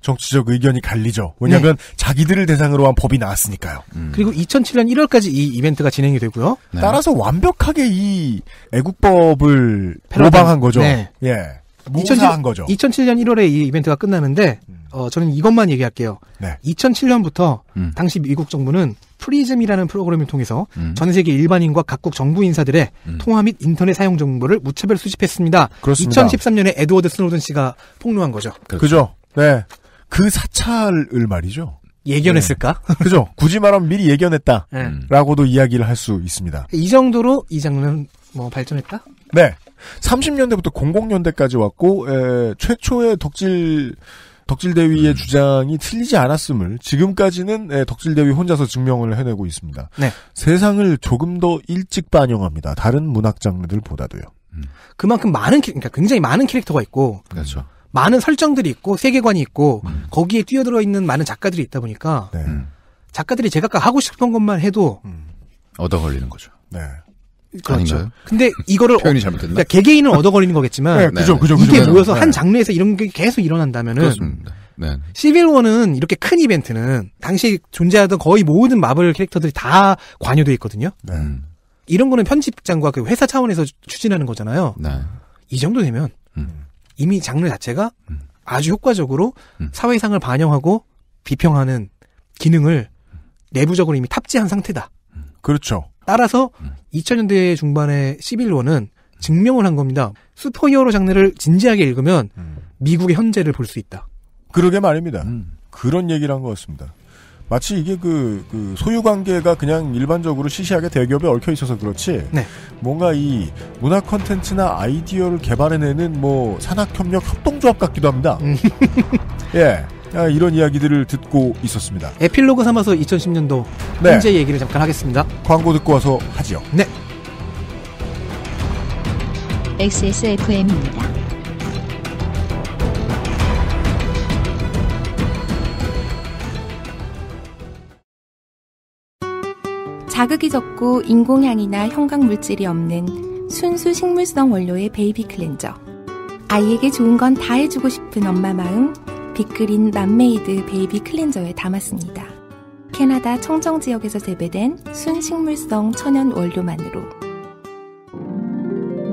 정치적 의견이 갈리죠. 왜냐하면 네. 자기들을 대상으로 한 법이 나왔으니까요. 음. 그리고 2007년 1월까지 이 이벤트가 진행이 되고요. 네. 따라서 완벽하게 이 애국법을 모방한 거죠. 네. 예. 모사한 거죠. 2007년 1월에 이 이벤트가 끝나는데 음. 어, 저는 이것만 얘기할게요. 2007년부터 음. 당시 미국 정부는 프리즘이라는 프로그램을 통해서 음. 전 세계 일반인과 각국 정부 인사들의 음. 통화 및 인터넷 사용 정보를 무차별 수집했습니다. 그렇습니다. 2013년에 에드워드 스노든 씨가 폭로한 거죠. 그렇죠. 그죠 네. 그 사찰을 말이죠. 예견했을까? 네. 그죠. 굳이 말하면 미리 예견했다. 네. 음. 라고도 이야기를 할 수 있습니다. 이 정도로 이 장르는 뭐 발전했다? 네. 30년대부터 00년대까지 왔고 에, 최초의 덕질 덕질대위의 음. 주장이 틀리지 않았음을 지금까지는 예, 덕질대위 혼자서 증명을 해내고 있습니다. 네. 세상을 조금 더 일찍 반영합니다. 다른 문학 장르들보다도요. 음. 그만큼 많은 그러니까 굉장히 많은 캐릭터가 있고 그렇죠. 많은 설정들이 있고 세계관이 있고 음. 거기에 뛰어들어 있는 많은 작가들이 있다 보니까 네. 작가들이 제각각 하고 싶은 것만 해도 음. 얻어 걸리는 거죠. 네. 그렇죠. 아닌가요? 근데 이거를 표현이 잘못됐나? 그러니까 개개인은 얻어걸리는 거겠지만 네, 그죠, 그죠, 그죠, 이게 그죠. 모여서 한 네. 장르에서 이런 게 계속 일어난다면은 그렇습니다. 네. 시빌워는 이렇게 큰 이벤트는 당시 존재하던 거의 모든 마블 캐릭터들이 다 관여돼 있거든요. 네. 이런 거는 편집장과 그 회사 차원에서 추진하는 거잖아요. 네. 이 정도 되면 음. 이미 장르 자체가 음. 아주 효과적으로 음. 사회상을 반영하고 비평하는 기능을 내부적으로 이미 탑재한 상태다. 그렇죠. 따라서 2000년대 중반에 시빌워는 증명을 한 겁니다. 슈퍼히어로 장르를 진지하게 읽으면 음. 미국의 현재를 볼 수 있다. 그러게 말입니다. 음. 그런 얘기를 한 것 같습니다. 마치 이게 그, 그, 소유 관계가 그냥 일반적으로 시시하게 대기업에 얽혀 있어서 그렇지 네. 뭔가 이 문화 컨텐츠나 아이디어를 개발해내는 뭐 산학협력 협동조합 같기도 합니다. 음. 예. 아, 이런 이야기들을 듣고 있었습니다. 에필로그 삼아서 2010년도 네. 현재 얘기를 잠깐 하겠습니다. 광고 듣고 와서 하지요. 네. XSFM입니다. 자극이 적고 인공향이나 형광물질이 없는 순수 식물성 원료의 베이비 클렌저. 아이에게 좋은 건 다 해주고 싶은 엄마 마음 빅그린 맘메이드 베이비 클렌저에 담았습니다. 캐나다 청정 지역에서 재배된 순식물성 천연 원료만으로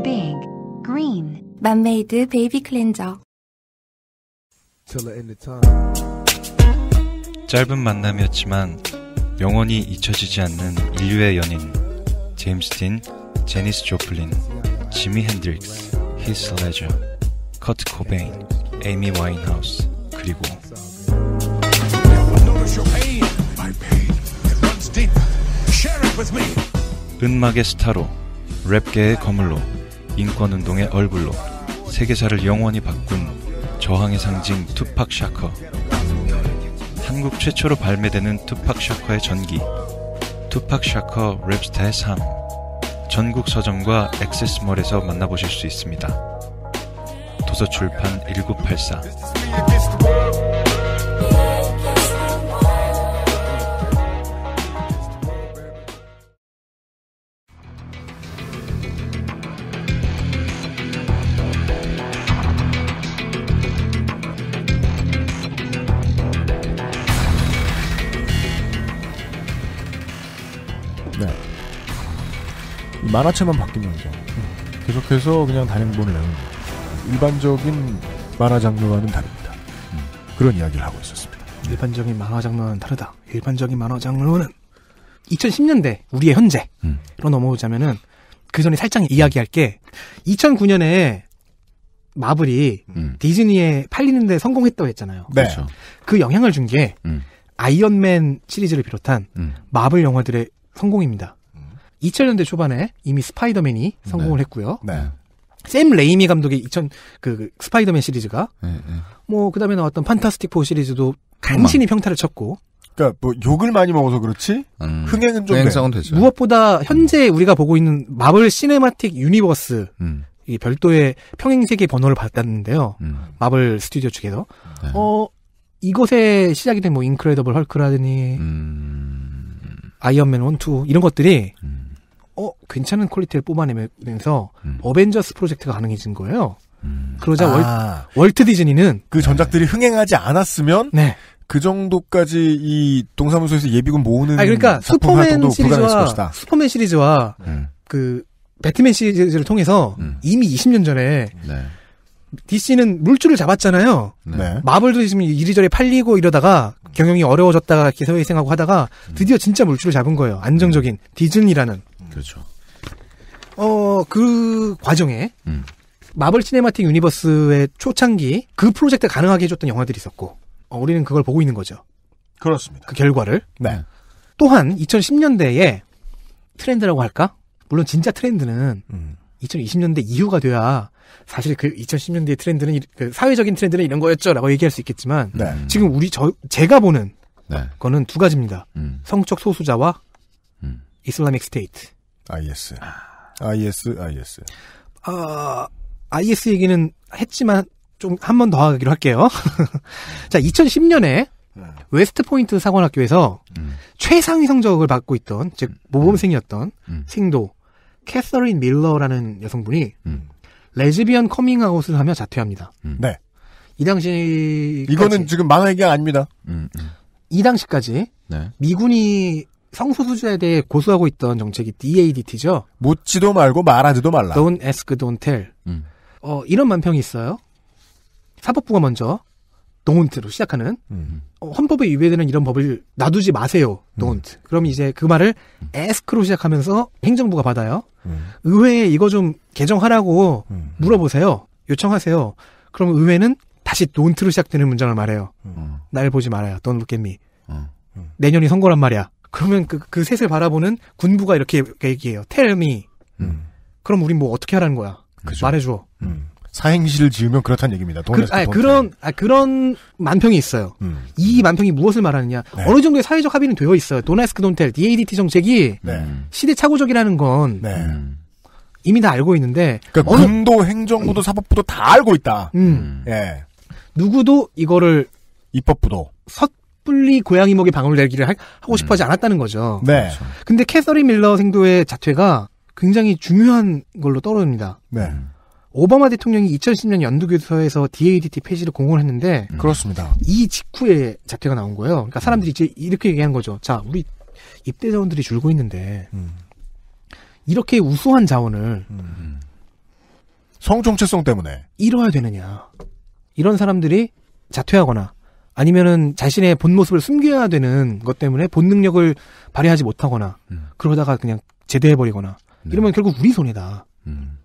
Big Green 맘메이드 베이비 클렌저 짧은 만남이었지만 영원히 잊혀지지 않는 인류의 연인 제임스 딘, 제니스 조플린, 지미 핸드릭스, 히스 레저, 커트 코베인, 에이미 와인하우스 그리고 음악의 스타로 랩계의 거물로 인권운동의 얼굴로 세계사를 영원히 바꾼 저항의 상징 투팍 샤커 한국 최초로 발매되는 투팍 샤커의 전기 투팍 샤커 랩스타의 삶 전국 서점과 액세스몰에서 만나보실 수 있습니다 도서출판 1984 네. 만화체만 바뀌면서 계속해서 그냥 단행본을 내는 일반적인 만화 장르와는 다릅니다. 음. 그런 이야기를 하고 있었습니다. 네. 일반적인 만화 장르와는 다르다. 일반적인 만화 장르는 2010년대 우리의 현재로 음. 넘어오자면은 그 전에 살짝 이야기할 게 2009년에 마블이 음. 디즈니에 팔리는데 성공했다고 했잖아요. 네. 그죠 그 영향을 준게 음. 아이언맨 시리즈를 비롯한 음. 마블 영화들의 성공입니다. 2000년대 음. 초반에 이미 스파이더맨이 네. 성공을 네. 했고요. 네. 샘 레이미 감독의 2000그 그 스파이더맨 시리즈가 네, 네, 뭐 그다음에 나왔던 판타스틱 포 시리즈도 간신히 평타를 쳤고 그러니까 뭐 욕을 많이 먹어서 그렇지 음, 흥행은 좀 흥행성은 되죠. 무엇보다 현재 음. 우리가 보고 있는 마블 시네마틱 유니버스 음. 이 별도의 평행 세계 번호를 받았는데요. 음. 마블 스튜디오 측에서 네. 어 이것의 시작이 된 뭐 인크레더블 헐크라든지 음. 아이언맨 1, 2 이런 것들이 음. 어 괜찮은 퀄리티를 뽑아내면서 음. 어벤져스 프로젝트가 가능해진 거예요. 음. 그러자 아. 월, 트 디즈니는 그 전작들이 네. 흥행하지 않았으면 네. 그 정도까지 이 동사무소에서 예비군 모으는 아 그러니까 슈퍼맨 시리즈와 슈퍼맨 음. 시리즈와 그 배트맨 시리즈를 통해서 음. 이미 20년 전에 네. DC는 물줄을 잡았잖아요. 네. 네. 마블도 지금 이리저리 팔리고 이러다가 경영이 어려워졌다가 기사 회생하고 하다가 음. 드디어 진짜 물줄을 잡은 거예요. 안정적인 음. 디즈니라는. 그렇죠. 어, 그 과정에 음. 마블 시네마틱 유니버스의 초창기 그 프로젝트 가능하게 해줬던 영화들이 있었고 어, 우리는 그걸 보고 있는 거죠. 그렇습니다. 그 결과를. 네. 또한 2010년대에 트렌드라고 할까? 물론 진짜 트렌드는 음. 2020년대 이후가 돼야 사실 그2 0 1 0년대 트렌드는 그 사회적인 트렌드는 이런 거였죠라고 얘기할 수 있겠지만 네. 지금 우리 저 제가 보는 네. 거는 두 가지입니다. 음. 성적 소수자와 음. 이슬람믹 스테이트. IS. IS, IS. 아, IS 얘기는 했지만 좀 한 번 더 하기로 할게요. 자, 2010년에 웨스트 포인트 사관학교에서 음. 최상위 성적을 받고 있던 즉 모범생이었던 음. 음. 생도 캐서린 밀러라는 여성분이 음. 레즈비언 커밍아웃을 하며 자퇴합니다. 음. 네. 이 당시 이거는 지금 만화 얘기가 아닙니다. 음, 음. 이 당시까지 네. 미군이 성소수자에 대해 고소하고 있던 정책이 DADT죠. 묻지도 말고 말하지도 말라. Don't ask, don't tell. 음. 어, 이런 만평이 있어요. 사법부가 먼저 don't 로 시작하는 음. 어, 헌법에 위배되는 이런 법을 놔두지 마세요. don't. 음. 그럼 이제 그 말을 ask로 시작하면서 행정부가 받아요. 음. 의회에 이거 좀 개정하라고 음. 물어보세요. 요청하세요. 그럼 의회는 다시 don't로 시작되는 문장을 말해요. 음. 날 보지 말아요. don't look at me. 음. 내년이 선거란 말이야. 그러면 그, 그 셋을 바라보는 군부가 이렇게 얘기해요. tell me. 그럼 우린 뭐 어떻게 하라는 거야. 그죠. 말해줘. 음. 사행시를 지으면 그렇다는 얘기입니다. 그, 아니, 그런 아, 그런 만평이 있어요. 음. 이 만평이 무엇을 말하느냐? 네. 어느 정도의 사회적 합의는 되어 있어요. 도네스크 돈텔 DADT 정책이 네. 시대착오적이라는 건 네. 이미 다 알고 있는데 그러니까 어느, 군도 행정부도 음. 사법부도 다 알고 있다. 음. 음. 예. 누구도 이거를 입법부도 섣불리 고양이 목에 방울 내기를 하, 고 싶어하지 음. 않았다는 거죠. 네. 그렇죠. 근데 캐서리 밀러 생도의 자퇴가 굉장히 중요한 걸로 떠오릅니다. 네. 음. 오바마 대통령이 2010년 연두교도에서 DADT 폐지를 공언 했는데 음. 그렇습니다. 이 직후에 자퇴가 나온 거예요. 그러니까 사람들이 음. 이제 이렇게 얘기한 거죠. 자, 우리 입대 자원들이 줄고 있는데 음. 이렇게 우수한 자원을 음. 성 정체성 때문에 잃어야 되느냐. 이런 사람들이 자퇴하거나 아니면은 자신의 본 모습을 숨겨야 되는 것 때문에 본 능력을 발휘하지 못하거나 음. 그러다가 그냥 제대해 버리거나 네. 이러면 결국 우리 손해다. 음.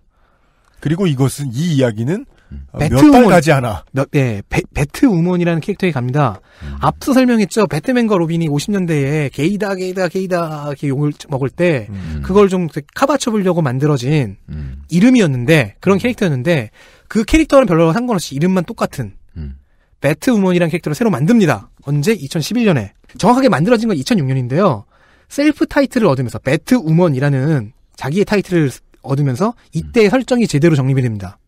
그리고 이것은 이 이야기는 음. 어, 배트 몇 달까지 하나. 네, 배, 배트 우먼이라는 캐릭터에 갑니다. 음. 앞서 설명했죠. 배트맨과 로빈이 50년대에 게이다, 게이다, 게이다 이렇게 욕을 먹을 때 음. 그걸 좀 카바쳐보려고 만들어진 음. 이름이었는데 그런 음. 캐릭터였는데 그 캐릭터는 별로 상관없이 이름만 똑같은 음. 배트 우먼이라는 캐릭터를 새로 만듭니다. 언제? 2011년에 정확하게 만들어진 건 2006년인데요. 셀프 타이틀을 얻으면서 배트 우먼이라는 자기의 타이틀을 얻으면서 이때 음. 설정이 제대로 정립이 됩니다.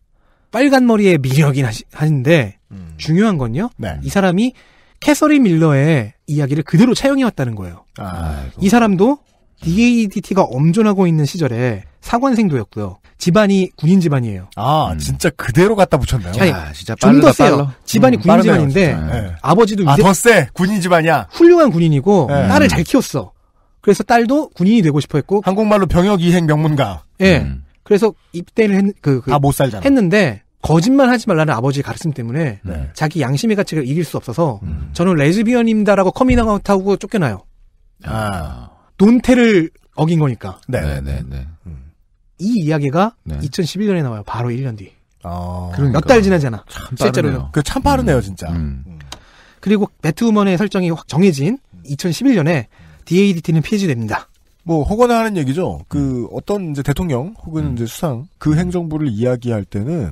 빨간 머리의 미력이긴 하신데 음. 중요한 건요. 네. 이 사람이 캐서리 밀러의 이야기를 그대로 차용해 왔다는 거예요. 아이고. 이 사람도 DADT가 엄존하고 있는 시절에 사관생도였고요. 집안이 군인 집안이에요. 아, 음. 진짜 그대로 갖다 붙였나요 아니, 아, 진짜 좀더 세요. 빨라. 집안이 음, 군인 빠르네요, 집안인데 네. 아버지도 아, 더 세. 군인 집안이야. 훌륭한 군인이고 네. 딸을 음. 잘 키웠어. 그래서 딸도 군인이 되고 싶어 했고 한국말로 병역 이행 명문가. 예. 음. 그래서 입대를 했, 그, 그 다못 살잖아. 했는데 거짓말 하지 말라는 아버지의 가르침 때문에 네. 자기 양심의 가치를 이길 수 없어서 음. 저는 레즈비언입니다라고 커밍아웃하고 쫓겨나요. 아. 논태를 어긴 거니까. 네네네. 네, 네, 네, 네. 음. 이 이야기가 2011년에 나와요. 바로 1년 뒤. 아. 그러니까. 몇달 지나잖아. 참 실제로는. 그참 빠르네요, 진짜. 음. 음. 그리고 배트우먼의 설정이 확 정해진 2011년에 DADT는 폐지됩니다. 뭐 혹은 하는 얘기죠. 그 음. 어떤 이제 대통령 혹은 음. 이제 수상 그 행정부를 이야기할 때는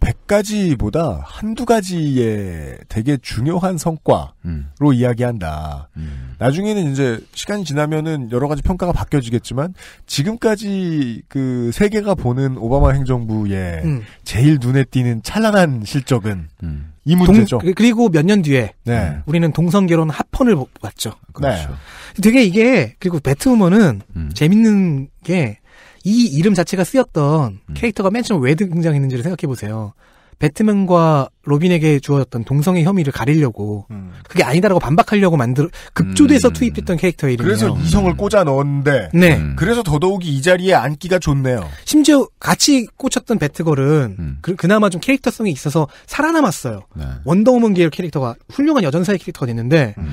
100가지보다 한두 가지의 되게 중요한 성과로 음. 이야기한다. 음. 나중에는 이제 시간이 지나면은 여러 가지 평가가 바뀌어지겠지만 지금까지 그 세계가 보는 오바마 행정부의 음. 제일 눈에 띄는 찬란한 실적은 음. 이 문제죠. 동, 그, 그리고 몇 년 뒤에 네. 우리는 동성 결혼 합헌을 봤죠. 그렇죠. 네. 되게 이게 그리고 배트우먼은 음. 재밌는 게 이 이름 자체가 쓰였던 음. 캐릭터가 맨 처음 왜 등장했는지를 생각해 보세요. 배트맨과 로빈에게 주어졌던 동성애 혐의를 가리려고 음. 그게 아니다라고 반박하려고 만들 어 급조돼서 음. 투입됐던 캐릭터 이름이에요. 그래서 이성을 꽂아 넣었는데 네. 음. 그래서 더더욱이 이 자리에 앉기가 좋네요. 심지어 같이 꽂혔던 배트걸은 음. 그, 나마좀 캐릭터성이 있어서 살아남았어요. 네. 원더우먼 계열 캐릭터가 훌륭한 여전사의 캐릭터가 됐는데 음.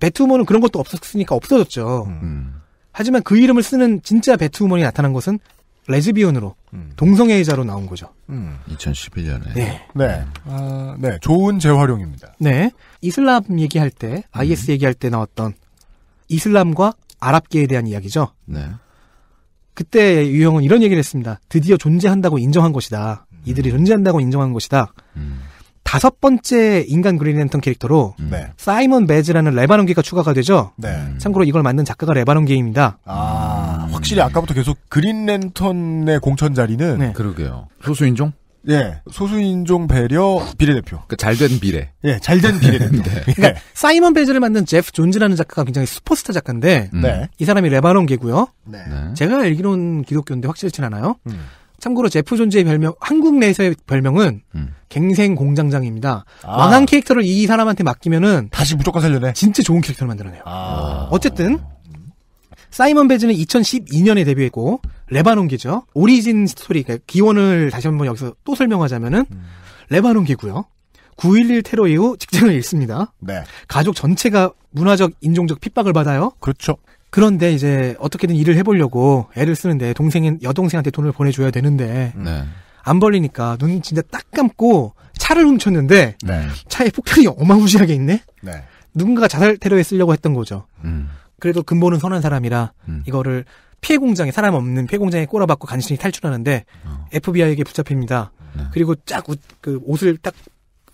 배트우먼은 그런 것도 없었으니까 없어졌죠. 음. 하지만 그 이름을 쓰는 진짜 배트우먼이 나타난 것은 레즈비언으로 음. 동성애자로 나온 거죠. 음. 2011년에. 네. 네. 아, 네. 좋은 재활용입니다. 네. 이슬람 얘기할 때, IS 음. 얘기할 때 나왔던 이슬람과 아랍계에 대한 이야기죠. 네. 그때 유형은 이런 얘기를 했습니다. 드디어 존재한다고 인정한 것이다. 이들이 음. 존재한다고 인정한 것이다. 음. 다섯 번째 인간 그린 랜턴 캐릭터로 음. 네. 사이먼 베즈라는 레바논계가 추가가 되죠. 네. 음. 참고로 이걸 만든 작가가 레바논계입니다. 아, 음. 확실히 아까부터 계속 그린 랜턴의 공천 자리는 네. 그러게요. 소수인종? 예, 소수인종 배려 비례대표. 그 잘된 비례. 예, 잘된 비례대표. 네. 그러니까 예. 사이먼 베즈를 만든 제프 존즈라는 작가가 굉장히 슈퍼스타 작가인데 음. 네. 이 사람이 레바논계고요. 네. 네. 제가 알기는 기독교인데 확실치 는 않아요. 음. 참고로 제프 존즈의 별명, 한국 내에서의 별명은 음. 갱생 공장장입니다. 아. 망한 캐릭터를 이 사람한테 맡기면은 다시 무조건 살려내. 진짜 좋은 캐릭터를 만들어내요. 아. 어쨌든 사이먼 베즈는 2012년에 데뷔했고 레바논계죠. 오리진 스토리, 그러니까 기원을 다시 한번 여기서 또 설명하자면은 음. 레바논계고요. 9.11 테러 이후 직장을 잃습니다. 네. 가족 전체가 문화적, 인종적 핍박을 받아요. 그렇죠. 그런데 이제 어떻게든 일을 해보려고 애를 쓰는데 동생인 여동생한테 돈을 보내줘야 되는데 네. 안 벌리니까 눈 진짜 딱 감고 차를 훔쳤는데 네. 차에 폭탄이 어마무시하게 있네. 네. 누군가가 자살 테러에 쓰려고 했던 거죠. 음. 그래도 근본은 선한 사람이라 음. 이거를 피해 공장에 사람 없는 피해 공장에 꼬라박고 간신히 탈출하는데 어. FBI에게 붙잡힙니다. 네. 그리고 쫙그 옷을 딱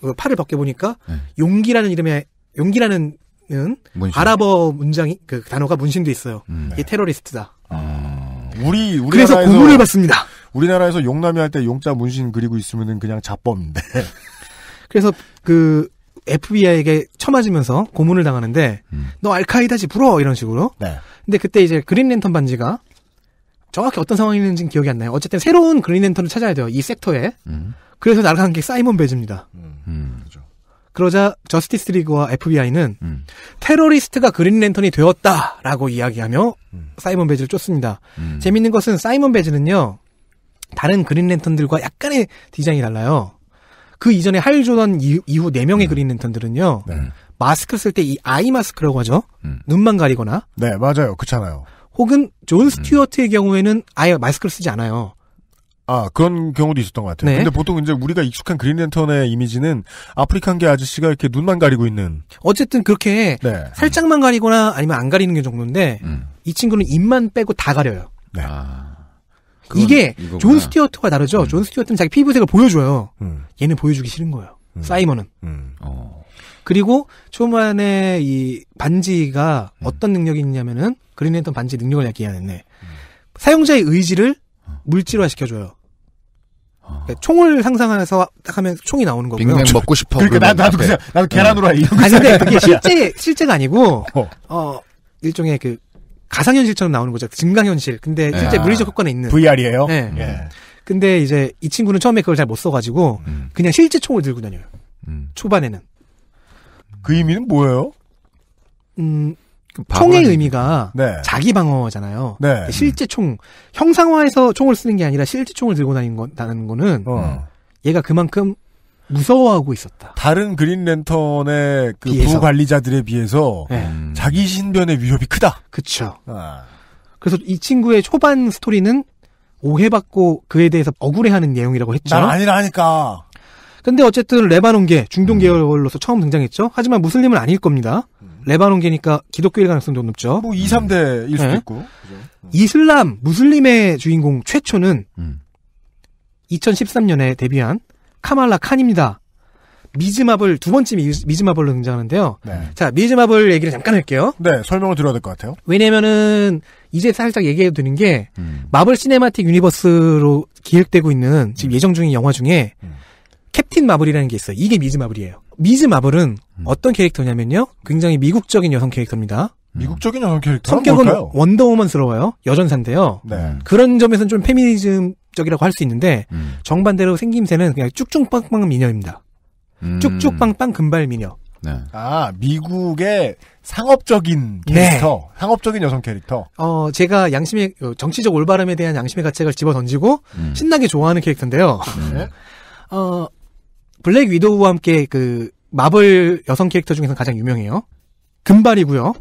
그 팔을 벗겨 보니까 네. 용기라는 이름의 용기라는 는 문신. 아랍어 문장이 그 단어가 문신돼 있어요. 음. 이게 네. 테러리스트다. 아... 우리 우리 그래서 고문을 받습니다. 우리나라에서 용남이 할 때 용자 문신 그리고 있으면은 그냥 자범인데. 네. 그래서 그 FBI에게 쳐맞으면서 고문을 당하는데 음. 너 알카이다지 불어 이런 식으로. 네. 근데 그때 이제 그린랜턴 반지가 정확히 어떤 상황이었는지 기억이 안 나요. 어쨌든 새로운 그린랜턴을 찾아야 돼요. 이 섹터에. 음. 그래서 날아간 게 사이먼 베즈입니다. 음, 그 그러자 저스티스 리그와 FBI는 음. 테러리스트가 그린랜턴이 되었다라고 이야기하며 음. 사이먼 베즈를 쫓습니다. 음. 재밌는 것은 사이먼 베즈는요. 다른 그린랜턴들과 약간의 디자인이 달라요. 그 이전에 하일 조던 이후 4명의 음. 그린랜턴들은요. 네. 마스크 쓸 때 이 아이 마스크라고 하죠. 음. 눈만 가리거나. 네, 맞아요. 그렇잖아요. 혹은 존 음. 스튜어트의 경우에는 아예 마스크를 쓰지 않아요. 아, 그런 경우도 있었던 것 같아요. 네. 근데 보통 이제 우리가 익숙한 그린 랜턴의 이미지는 아프리칸계 아저씨가 이렇게 눈만 가리고 있는. 어쨌든 그렇게 네. 살짝만 가리거나 아니면 안 가리는 게 정도인데 음. 이 친구는 입만 빼고 다 가려요. 네. 아, 이게 이거구나. 존 스튜어트와 다르죠. 음. 존 스튜어트는 자기 피부색을 보여줘요. 음. 얘는 보여주기 싫은 거예요. 음. 사이먼은. 음. 어. 그리고 초반에 이 반지가 음. 어떤 능력이 있냐면은 그린 랜턴 반지 능력을 얘기하는데 해야 사용자의 의지를 어. 물질화 시켜줘요. 그러니까 총을 상상하면서 딱 하면 총이 나오는 거고요. 빅맥 먹고 싶어. 그러니까 나, 나도 그냥 나도 계란 으로라이 네. 아니 근데 그게 실제 실제가 아니고 어, 어 일종의 그 가상현실처럼 나오는 거죠. 증강현실. 근데 네. 실제 아, 물리적 효과는 있는. VR이에요? 네. 예. 근데 이제 이 친구는 처음에 그걸 잘 못 써가지고 음. 그냥 실제 총을 들고 다녀요. 음. 초반에는. 그 의미는 뭐예요? 음, 총의 의미가 네. 자기 방어잖아요. 네. 그러니까 실제 총 형상화해서 총을 쓰는 게 아니라 실제 총을 들고 다닌다는 거는 어. 얘가 그만큼 무서워하고 있었다. 다른 그린랜턴의 그 보호관리자들에 비해서 네. 음. 자기 신변의 위협이 크다. 그렇죠. 아. 그래서 이 친구의 초반 스토리는 오해받고 그에 대해서 억울해하는 내용이라고 했죠. 난 아니라니까. 근데 어쨌든 레바논계 중동 음. 계열로서 음. 처음 등장했죠. 하지만 무슬림은 아닐 겁니다. 레바논계니까 기독교일 가능성도 높죠. 뭐 2, 3대일 수도 네. 있고. 그죠? 어. 이슬람, 무슬림의 주인공 최초는 음. 2013년에 데뷔한 카말라 칸입니다. 미즈마블 두 번째 미즈마블로 등장하는데요. 네. 자 미즈마블 얘기를 잠깐 할게요. 네 설명을 드려야 될 것 같아요. 왜냐면은 이제 살짝 얘기해도 되는 게 음. 마블 시네마틱 유니버스로 기획되고 있는 지금 음. 예정 중인 영화 중에 음. 캡틴 마블이라는 게 있어요. 이게 미즈 마블이에요. 미즈 마블은 음. 어떤 캐릭터냐면요. 굉장히 미국적인 여성 캐릭터입니다. 미국적인 여성 캐릭터 성격은 뭘까요? 원더우먼스러워요. 여전사인데요. 네. 그런 점에서는 좀 페미니즘적이라고 할 수 있는데 음. 정반대로 생김새는 그냥 쭉쭉빵빵 미녀입니다. 음. 쭉쭉빵빵 금발 미녀. 네. 아 미국의 상업적인 네. 캐릭터, 네. 상업적인 여성 캐릭터. 어 제가 양심의 어, 정치적 올바름에 대한 양심의 가책을 집어 던지고 음. 신나게 좋아하는 캐릭터인데요. 네. 어 블랙 위도우와 함께 그 마블 여성 캐릭터 중에서 가장 유명해요. 금발이고요.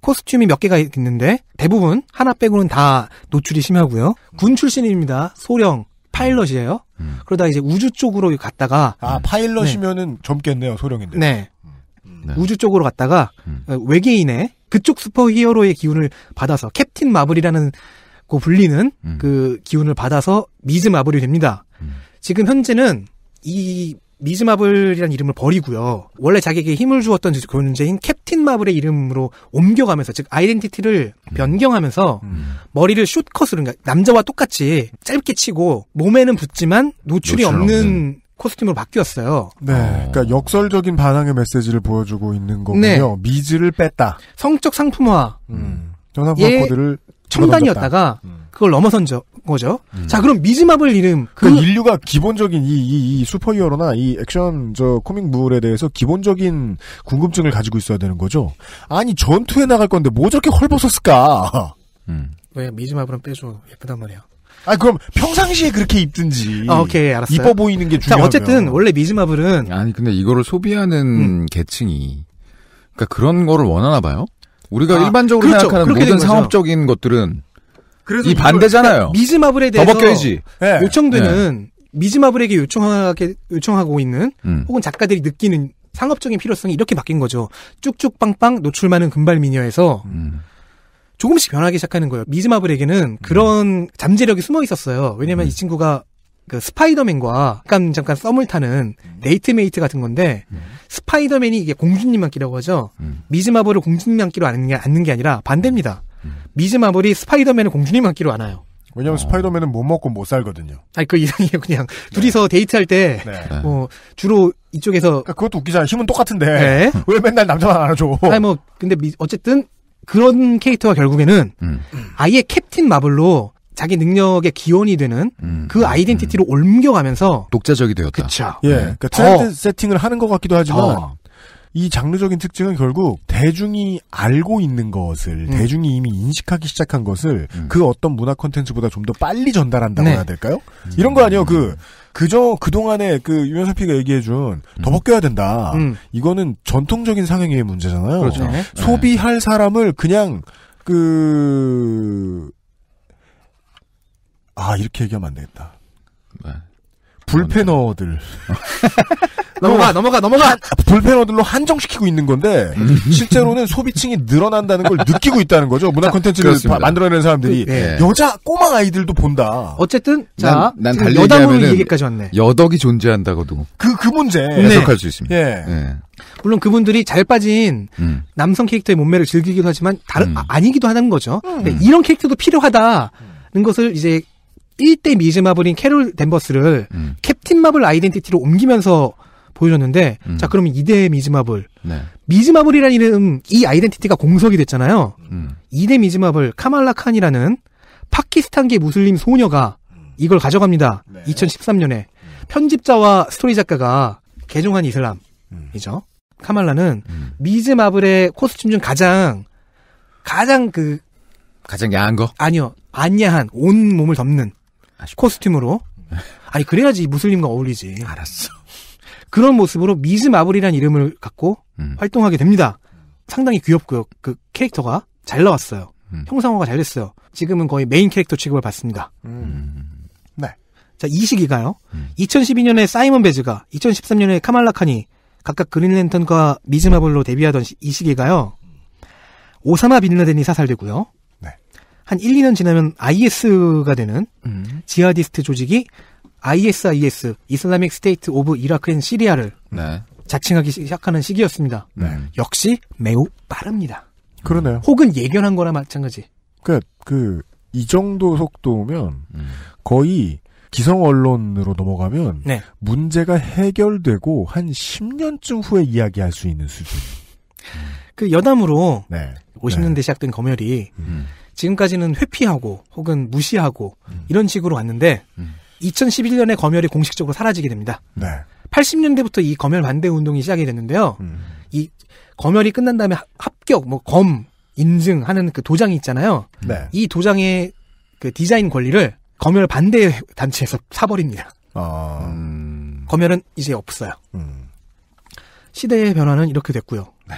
코스튬이 몇 개가 있는데 대부분 하나 빼고는 다 노출이 심하고요. 군 출신입니다. 소령 파일럿이에요. 음. 그러다 이제 우주 쪽으로 갔다가 아 파일럿이면은 네. 젊겠네요 소령인데. 네. 네. 우주 쪽으로 갔다가 음. 어, 외계인의 그쪽 슈퍼히어로의 기운을 받아서 캡틴 마블이라는 고 불리는 음. 그 기운을 받아서 미즈 마블이 됩니다. 음. 지금 현재는 이 미즈 마블이라는 이름을 버리고요. 원래 자기에게 힘을 주었던 존재인 그 캡틴 마블의 이름으로 옮겨가면서 즉 아이덴티티를 변경하면서 음. 머리를 숏컷으로 그러니까 남자와 똑같이 짧게 치고 몸에는 붙지만 노출이 없는, 없는. 코스튬으로 바뀌었어요. 네. 어. 그러니까 역설적인 반항의 메시지를 보여주고 있는 거고요. 네. 미즈를 뺐다. 성적 상품화. 음. 전화번호 예, 코드를 첨단이었다가 그걸 넘어선 적 거죠. 음. 자, 그럼 미즈마블 이름 그, 그 인류가 기본적인 이 이 이, 슈퍼히어로나 이 액션 저 코믹물에 대해서 기본적인 궁금증을 가지고 있어야 되는 거죠. 아니 전투에 나갈 건데 뭐 저렇게 헐벗었을까? 음. 왜 미즈마블은 빼줘 예쁘단 말이야. 아 그럼 평상시에 그렇게 입든지. 아, 오케이 알았어. 이뻐 보이는 게중요하 어쨌든 원래 미즈마블은 아니 근데 이거를 소비하는 음. 계층이 그러니까 그런 거를 원하나 봐요. 우리가 아, 일반적으로 그렇죠. 생각하는 모든 상업적인 것들은 그래서 이 반대잖아요. 그러니까 미즈마블에 대해서 더벗겨야지. 예, 예. 요청되는 네. 예. 미즈마블에게 요청하게 요청하고 있는 음. 혹은 작가들이 느끼는 상업적인 필요성이 이렇게 바뀐 거죠. 쭉쭉빵빵 노출 많은 금발 미녀에서 음. 조금씩 변하기 시작하는 거예요. 미즈마블에게는 그런 음. 잠재력이 숨어 있었어요. 왜냐면 음. 이 친구가 그 스파이더맨과 잠깐 잠깐 썸을 타는 음. 데이트메이트 같은 건데 음. 스파이더맨이 이게 공주님 만끼라고 하죠. 음. 미즈마블을 공주님 만끼로 아는 게, 아는 게 아니라 반대입니다. 미즈 마블이 스파이더맨을 공주님 같기로 안 와요. 왜냐면 어. 스파이더맨은 못 먹고 못 살거든요. 아니 그 이상이에요. 그냥 네. 둘이서 데이트할 때 네. 어, 주로 이쪽에서 그러니까 그것도 웃기잖아요. 힘은 똑같은데 네. 왜 맨날 남자만 안아줘? 아니 뭐 근데 미, 어쨌든 그런 캐릭터가 결국에는 음. 아예 캡틴 마블로 자기 능력의 기원이 되는 음. 그 음. 아이덴티티로 음. 옮겨가면서 독자적이 되었다. 그쵸. 예, 네. 그러니까 트렌드 어. 세팅을 하는 것 같기도 하지만 어. 이 장르적인 특징은 결국 대중이 알고 있는 것을 음. 대중이 이미 인식하기 시작한 것을 음. 그 어떤 문화 콘텐츠보다 좀 더 빨리 전달한다고 네. 해야 될까요? 음. 이런 거 아니에요. 그 음. 그저 그동안에 그 유명사 피가 얘기해준 음. 더 벗겨야 된다. 음. 이거는 전통적인 상영의 문제잖아요. 그렇죠. 네. 소비할 사람을 그냥 그 아, 이렇게 얘기하면 안 되겠다. 네. 불패너들. 넘어가, 넘어가, 넘어가! 불패너들로 한정시키고 있는 건데, 실제로는 소비층이 늘어난다는 걸 느끼고 있다는 거죠. 문화 콘텐츠를 만들어내는 사람들이. 네. 여자 꼬마 아이들도 본다. 어쨌든, 자, 난, 난 여담으로 얘기까지 왔네. 여덕이 존재한다고도. 그, 그 문제. 해석할 수 있습니다. 예. 예. 물론 그분들이 잘 빠진 음. 남성 캐릭터의 몸매를 즐기기도 하지만, 다른, 음. 아, 니기도 하는 거죠. 음. 네, 이런 캐릭터도 필요하다는 것을 이제 1대 미즈 마블인 캐롤 댄버스를 음. 캡틴 마블 아이덴티티로 옮기면서 보여줬는데 음. 자 그러면 2대 미즈 마블 네. 미즈 마블이라는 이름 이 아이덴티티가 공석이 됐잖아요. 음. 2대 미즈 마블 카말라 칸이라는 파키스탄계 무슬림 소녀가 이걸 가져갑니다. 네. 2013년에 편집자와 스토리 작가가 개종한 이슬람이죠. 음. 카말라는 음. 미즈 마블의 코스튬 중 가장 가장 그 가장 야한 거? 아니요. 안야한 온 몸을 덮는 아쉽다. 코스튬으로. 아니 그래야지 무슬림과 어울리지. 알았어. 그런 모습으로 미즈 마블이라는 이름을 갖고 음. 활동하게 됩니다. 상당히 귀엽고요. 그 캐릭터가 잘 나왔어요. 음. 형상화가 잘 됐어요. 지금은 거의 메인 캐릭터 취급을 받습니다. 음. 음. 네. 자, 이 시기가요. 2012년에 음. 사이먼 베즈가, 2013년에 카말라 칸이 각각 그린랜턴과 미즈 마블로 데뷔하던 시, 이 시기가요. 오사마 빈라덴이 사살되고요. 한 1, 2년 지나면 IS가 되는 음. 지하디스트 조직이 ISIS 이슬라믹 스테이트 오브 이라크 앤 시리아를 네. 자칭하기 시작하는 시기였습니다. 네. 역시 매우 빠릅니다. 그러네요. 혹은 예견한 거나 마찬가지. 그 그이 그러니까 정도 속도면 음. 거의 기성 언론으로 넘어가면 네. 문제가 해결되고 한 10년쯤 후에 이야기할 수 있는 수준. 그 여담으로 네. 50년대 시작된 검열이 음. 지금까지는 회피하고 혹은 무시하고 음. 이런 식으로 왔는데 음. 2011년에 검열이 공식적으로 사라지게 됩니다. 네. 80년대부터 이 검열 반대 운동이 시작이 됐는데요. 음. 이 검열이 끝난 다음에 합격, 뭐 검 인증하는 그 도장이 있잖아요. 네. 이 도장의 그 디자인 권리를 검열 반대 단체에서 사버립니다. 아... 음. 검열은 이제 없어요. 음... 시대의 변화는 이렇게 됐고요. 네.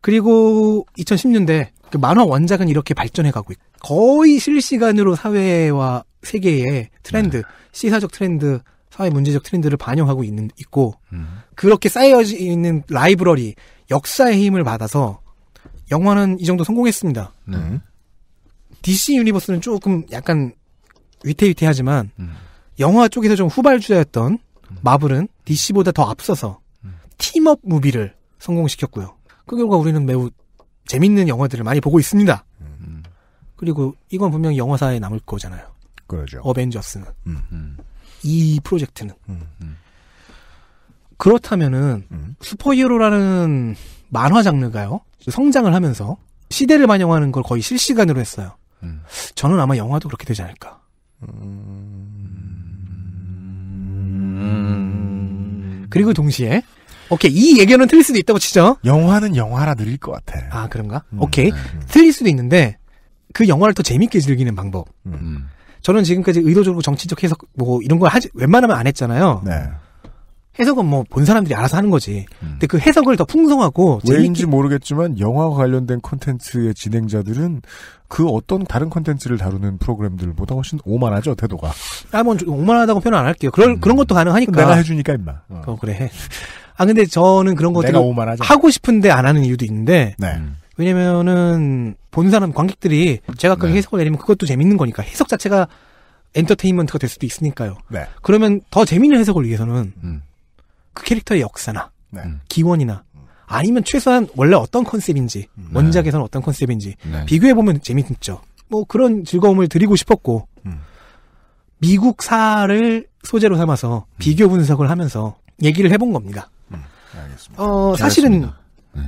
그리고 2010년대 그러니까 만화 원작은 이렇게 발전해가고 있고 거의 실시간으로 사회와 세계의 트렌드, 네. 시사적 트렌드, 사회 문제적 트렌드를 반영하고 있는 있고 음. 그렇게 쌓여 져 있는 라이브러리, 역사의 힘을 받아서 영화는 이 정도 성공했습니다. 네. 음. DC 유니버스는 조금 약간 위태위태하지만 음. 영화 쪽에서 좀 후발주자였던 음. 마블은 DC보다 더 앞서서 음. 팀업 무비를 성공시켰고요. 그 결과 우리는 매우 재밌는 영화들을 많이 보고 있습니다. 음. 그리고 이건 분명히 영화사에 남을 거잖아요. 그러죠. 어벤져스는. 음. 이 프로젝트는. 음. 음. 그렇다면은 음. 슈퍼히어로라는 만화 장르가요. 성장을 하면서 시대를 반영하는 걸 거의 실시간으로 했어요. 저는 아마 영화도 그렇게 되지 않을까. 그리고 동시에 오케이 이 예견은 틀릴 수도 있다고 치죠. 영화는 영화라 느릴 것 같아. 아 그런가? 음, 오케이 음. 틀릴 수도 있는데 그 영화를 더 재밌게 즐기는 방법. 음. 저는 지금까지 의도적으로 정치적 해석 뭐 이런 걸 하지 웬만하면 안 했잖아요. 네. 해석은 뭐 본 사람들이 알아서 하는 거지. 음. 근데 그 해석을 더 풍성하고 재밌게... 왜인지 모르겠지만 영화와 관련된 콘텐츠의 진행자들은 그 어떤 다른 콘텐츠를 다루는 프로그램들보다 훨씬 오만하죠 태도가. 아뭐 오만하다고 표현 안 할게요. 그런 음. 그런 것도 가능하니까. 내가 해주니까 임마. 어. 어 그래. 아 근데 저는 그런 것들 하고 싶은데 안 하는 이유도 있는데 네. 왜냐면은 본 사람 관객들이 제가 그 네. 해석을 내리면 그것도 재밌는 거니까 해석 자체가 엔터테인먼트가 될 수도 있으니까요. 네. 그러면 더 재밌는 해석을 위해서는 음. 그 캐릭터의 역사나 네. 음. 기원이나 아니면 최소한 원래 어떤 컨셉인지 음. 네. 원작에서는 어떤 컨셉인지 네. 비교해 보면 재밌죠. 뭐 그런 즐거움을 드리고 싶었고 음. 미국사를 소재로 삼아서 음. 비교 분석을 하면서 얘기를 해본 겁니다. 알겠습니다. 어, 사실은, 네.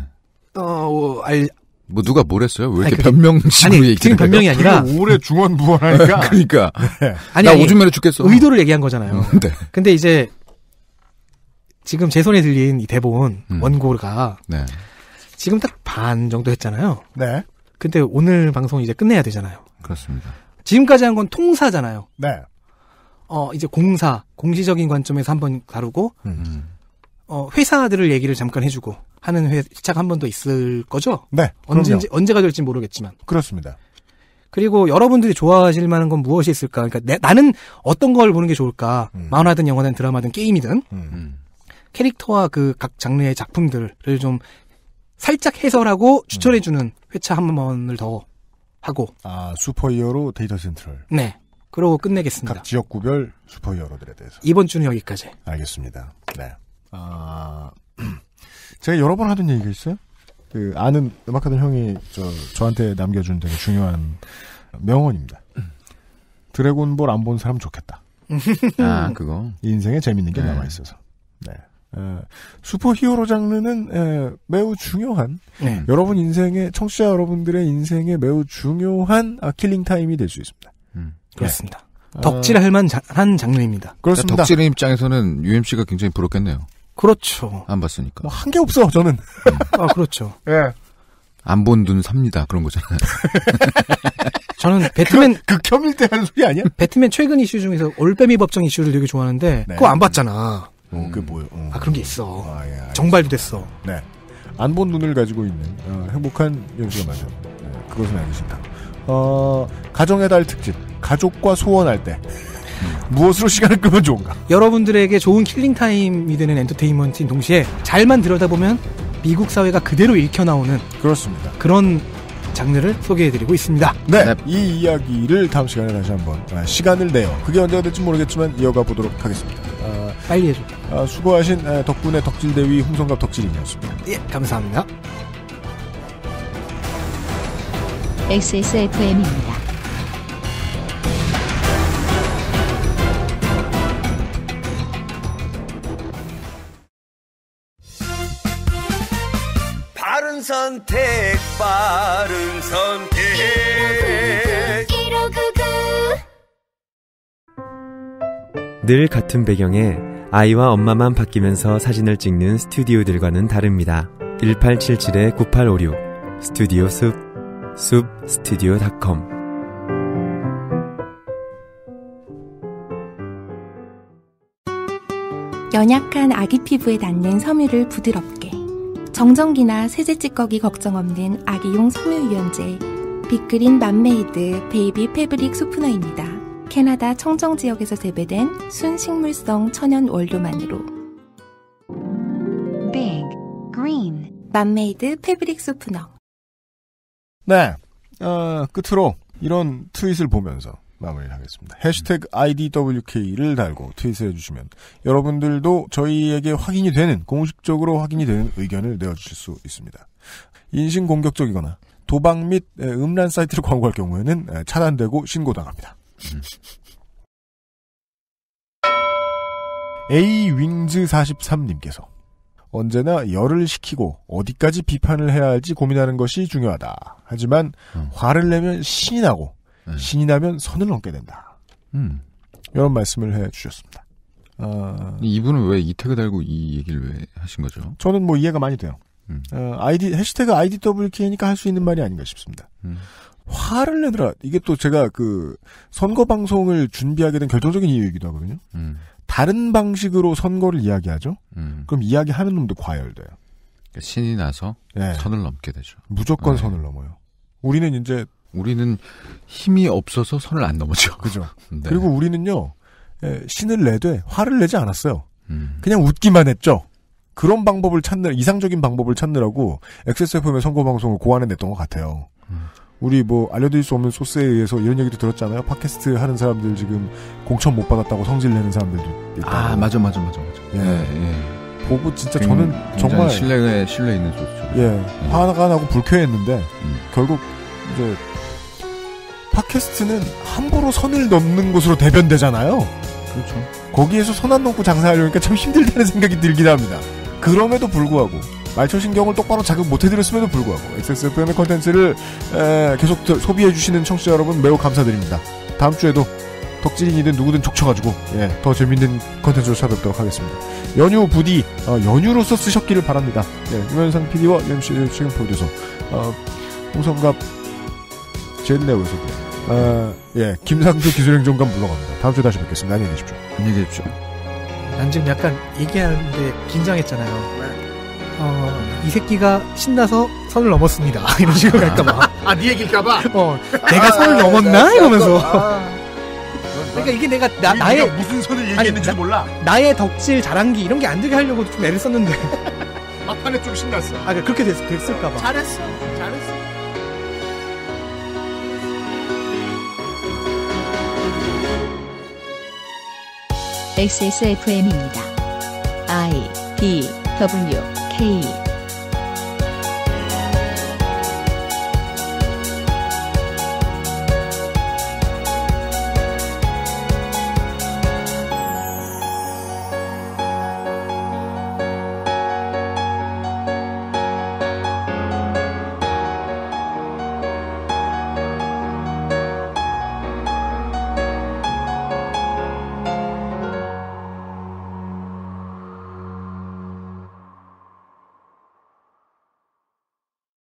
어, 어, 알, 뭐 누가 뭘 했어요? 왜 이렇게 아니, 그 변명식으로 아니, 지금 변명이 아니라 오래 중원부원하니까 그러니까 네. 아니, 나 오줌 매려 죽겠어. 의도를 얘기한 거잖아요. 음, 네. 근데 이제 지금 제 손에 들린 이 대본 음. 원고가 네. 지금 딱 반 정도 했잖아요. 네. 근데 오늘 방송 이제 끝내야 되잖아요. 그렇습니다. 지금까지 한 건 통사잖아요. 네. 어 이제 공사 공시적인 관점에서 한번 다루고 음. 어, 회사들을 얘기를 잠깐 해주고 하는 회, 시작한 번도 있을 거죠? 네. 언제 언제가 될지 모르겠지만. 그렇습니다. 그리고 여러분들이 좋아하실 만한 건 무엇이 있을까? 그러니까 내, 나는 어떤 걸 보는 게 좋을까? 음. 만화든 영화든 드라마든 게임이든 음. 음. 캐릭터와 그 각 장르의 작품들을 좀 살짝 해설하고 음. 추천해주는 음. 회차 한 번을 더 하고 아 슈퍼히어로 데이터 센트럴 네 그러고 끝내겠습니다 각 지역구별 슈퍼히어로들에 대해서 이번 주는 여기까지 알겠습니다 네 아, 제가 여러 번 하던 얘기가 있어요. 그 아는 음악하던 형이 저 저한테 남겨준 되게 중요한 명언입니다. 드래곤볼 안 본 사람 좋겠다. 아 그거 인생에 재밌는 게 네. 남아 있어서. 네. 에, 슈퍼히어로 장르는 에, 매우 중요한 네. 여러분 인생의 청취자 여러분들의 인생에 매우 중요한 아, 킬링 타임이 될 수 있습니다. 음. 네. 그렇습니다. 네. 덕질할 만한 장르입니다. 그렇습니다. 덕질의 입장에서는 UMC가 굉장히 부럽겠네요. 그렇죠. 안 봤으니까. 뭐한게 없어 저는. 음. 아 그렇죠. 예. 안 본 눈 삽니다 그런 거잖아요. 저는 배트맨 극혐일 때 하는 소리 아니야? 배트맨 최근 이슈 중에서 올빼미 법정 이슈를 되게 좋아하는데 네. 그거 안 봤잖아. 어, 그게 음. 뭐예요? 어. 아 그런 게 있어. 아, 예, 정발도 됐어. 네. 안 본 눈을 가지고 있는 어, 행복한 연수가 맞아요. 네, 그것은 알기 싫다. 어, 가정의 달 특집 가족과 소원할 때 무엇으로 시간을 끄면 좋은가? 여러분들에게 좋은 킬링 타임이 되는 엔터테인먼트인 동시에 잘만 들여다보면 미국 사회가 그대로 읽혀 나오는 그렇습니다. 그런 장르를 소개해드리고 있습니다. 네, 네, 이 이야기를 다음 시간에 다시 한번 아, 시간을 내요. 그게 언제가 될지 모르겠지만 이어가 보도록 하겠습니다. 아, 빨리 해줘. 아, 수고하신 아, 덕분에 덕질 대위 홍성갑 덕질인이었습니다. 예, 감사합니다. XSFM입니다. 선택 빠른 선택 1599, 늘 같은 배경에 아이와 엄마만 바뀌면서 사진을 찍는 스튜디오들과는 다릅니다. 1877-9856 스튜디오 숲, 숲 스튜디오닷컴 연약한 아기 피부에 닿는 섬유를 부드럽게 정전기나 세제 찌꺼기 걱정 없는 아기용 섬유유연제 빅그린 맘메이드 베이비 패브릭 소프너입니다. 캐나다 청정 지역에서 재배된 순식물성 천연 월도만으로 Big 맘메이드 패브릭 소프너 네, 어, 끝으로 이런 트윗을 보면서 마무리하겠습니다. 를 해시태그 IDWK를 달고 트윗을 해주시면 여러분들도 저희에게 확인이 되는 공식적으로 확인이 되는 의견을 내어주실 수 있습니다. 인신 공격적이거나 도박 및 음란 사이트를 광고할 경우에는 차단되고 신고당합니다. 음. A윙즈43님께서 언제나 열을 식히고 어디까지 비판을 해야 할지 고민하는 것이 중요하다. 하지만 음. 화를 내면 신이 나고 네. 신이 나면 선을 넘게 된다. 음. 이런 말씀을 해 주셨습니다. 어... 이분은 왜 이태그 달고 이 얘기를 왜 하신 거죠? 저는 뭐 이해가 많이 돼요. 음. 어, 아이디 해시태그 IDWK니까 할 수 있는 말이 아닌가 싶습니다. 음. 화를 내더라. 이게 또 제가 그 선거 방송을 준비하게 된 결정적인 이유이기도 하거든요. 음. 다른 방식으로 선거를 이야기하죠. 음. 그럼 이야기하는 놈도 과열돼요. 그러니까 신이 나서 네. 선을 넘게 되죠. 무조건 네. 선을 넘어요. 우리는 이제 우리는 힘이 없어서 선을 안 넘어죠. 그죠. 네. 그리고 우리는요 예, 신을 내되 화를 내지 않았어요. 음. 그냥 웃기만 했죠. 그런 방법을 찾는 이상적인 방법을 찾느라고 XSFM의 선거 방송을 고안해 냈던 것 같아요. 음. 우리 뭐 알려드릴 수 없는 소스에 의해서 이런 얘기도 들었잖아요. 팟캐스트 하는 사람들 지금 공천 못 받았다고 성질 내는 사람들도 있다. 아 맞아 맞아 맞아 맞아. 예. 예, 예. 보고 진짜 저는 정말 신뢰에 신뢰 있는 소스. 예, 예. 화가 나고 불쾌했는데 음. 결국 이제 팟캐스트는 함부로 선을 넘는 곳으로 대변되잖아요. 그렇죠. 거기에서 선 안 넘고 장사하려니까 참 힘들다는 생각이 들긴 합니다. 그럼에도 불구하고 말초 신경을 똑바로 자극 못해드렸음에도 불구하고 XSFM의 컨텐츠를 계속 소비해주시는 청취자 여러분 매우 감사드립니다. 다음 주에도 덕질인이든 누구든 족쳐가지고 예, 더 재밌는 컨텐츠로 찾아뵙도록 하겠습니다. 연휴 부디 어, 연휴로서 쓰셨기를 바랍니다. 예, 유현상 PD와 연출의 최근 보여줘서 어, 홍성갑 젠네 의석이. 아, 예, 김상조 기술행정관 물러갑니다. 다음 주에 다시 뵙겠습니다. 안녕히 계십시오. 안녕히 계십시오. 난 지금 약간 얘기하는데 긴장했잖아요. 어, 이 새끼가 신나서 선을 넘었습니다. 이런 식으로 갈까봐. 아, 네 얘기일까봐? 어, 내가 아, 선을 아, 넘었나? 아, 이러면서. 아, 아, 아. 그러니까 이게 내가 나, 나의. 무슨 선을 얘기했는지 몰라. 나의 덕질 자랑기 이런 게 안 되게 하려고 좀 애를 썼는데. 막판에 좀 신났어. 아, 그러니까 그렇게 됐, 됐을까봐. 잘했어. XSFM입니다. I D W K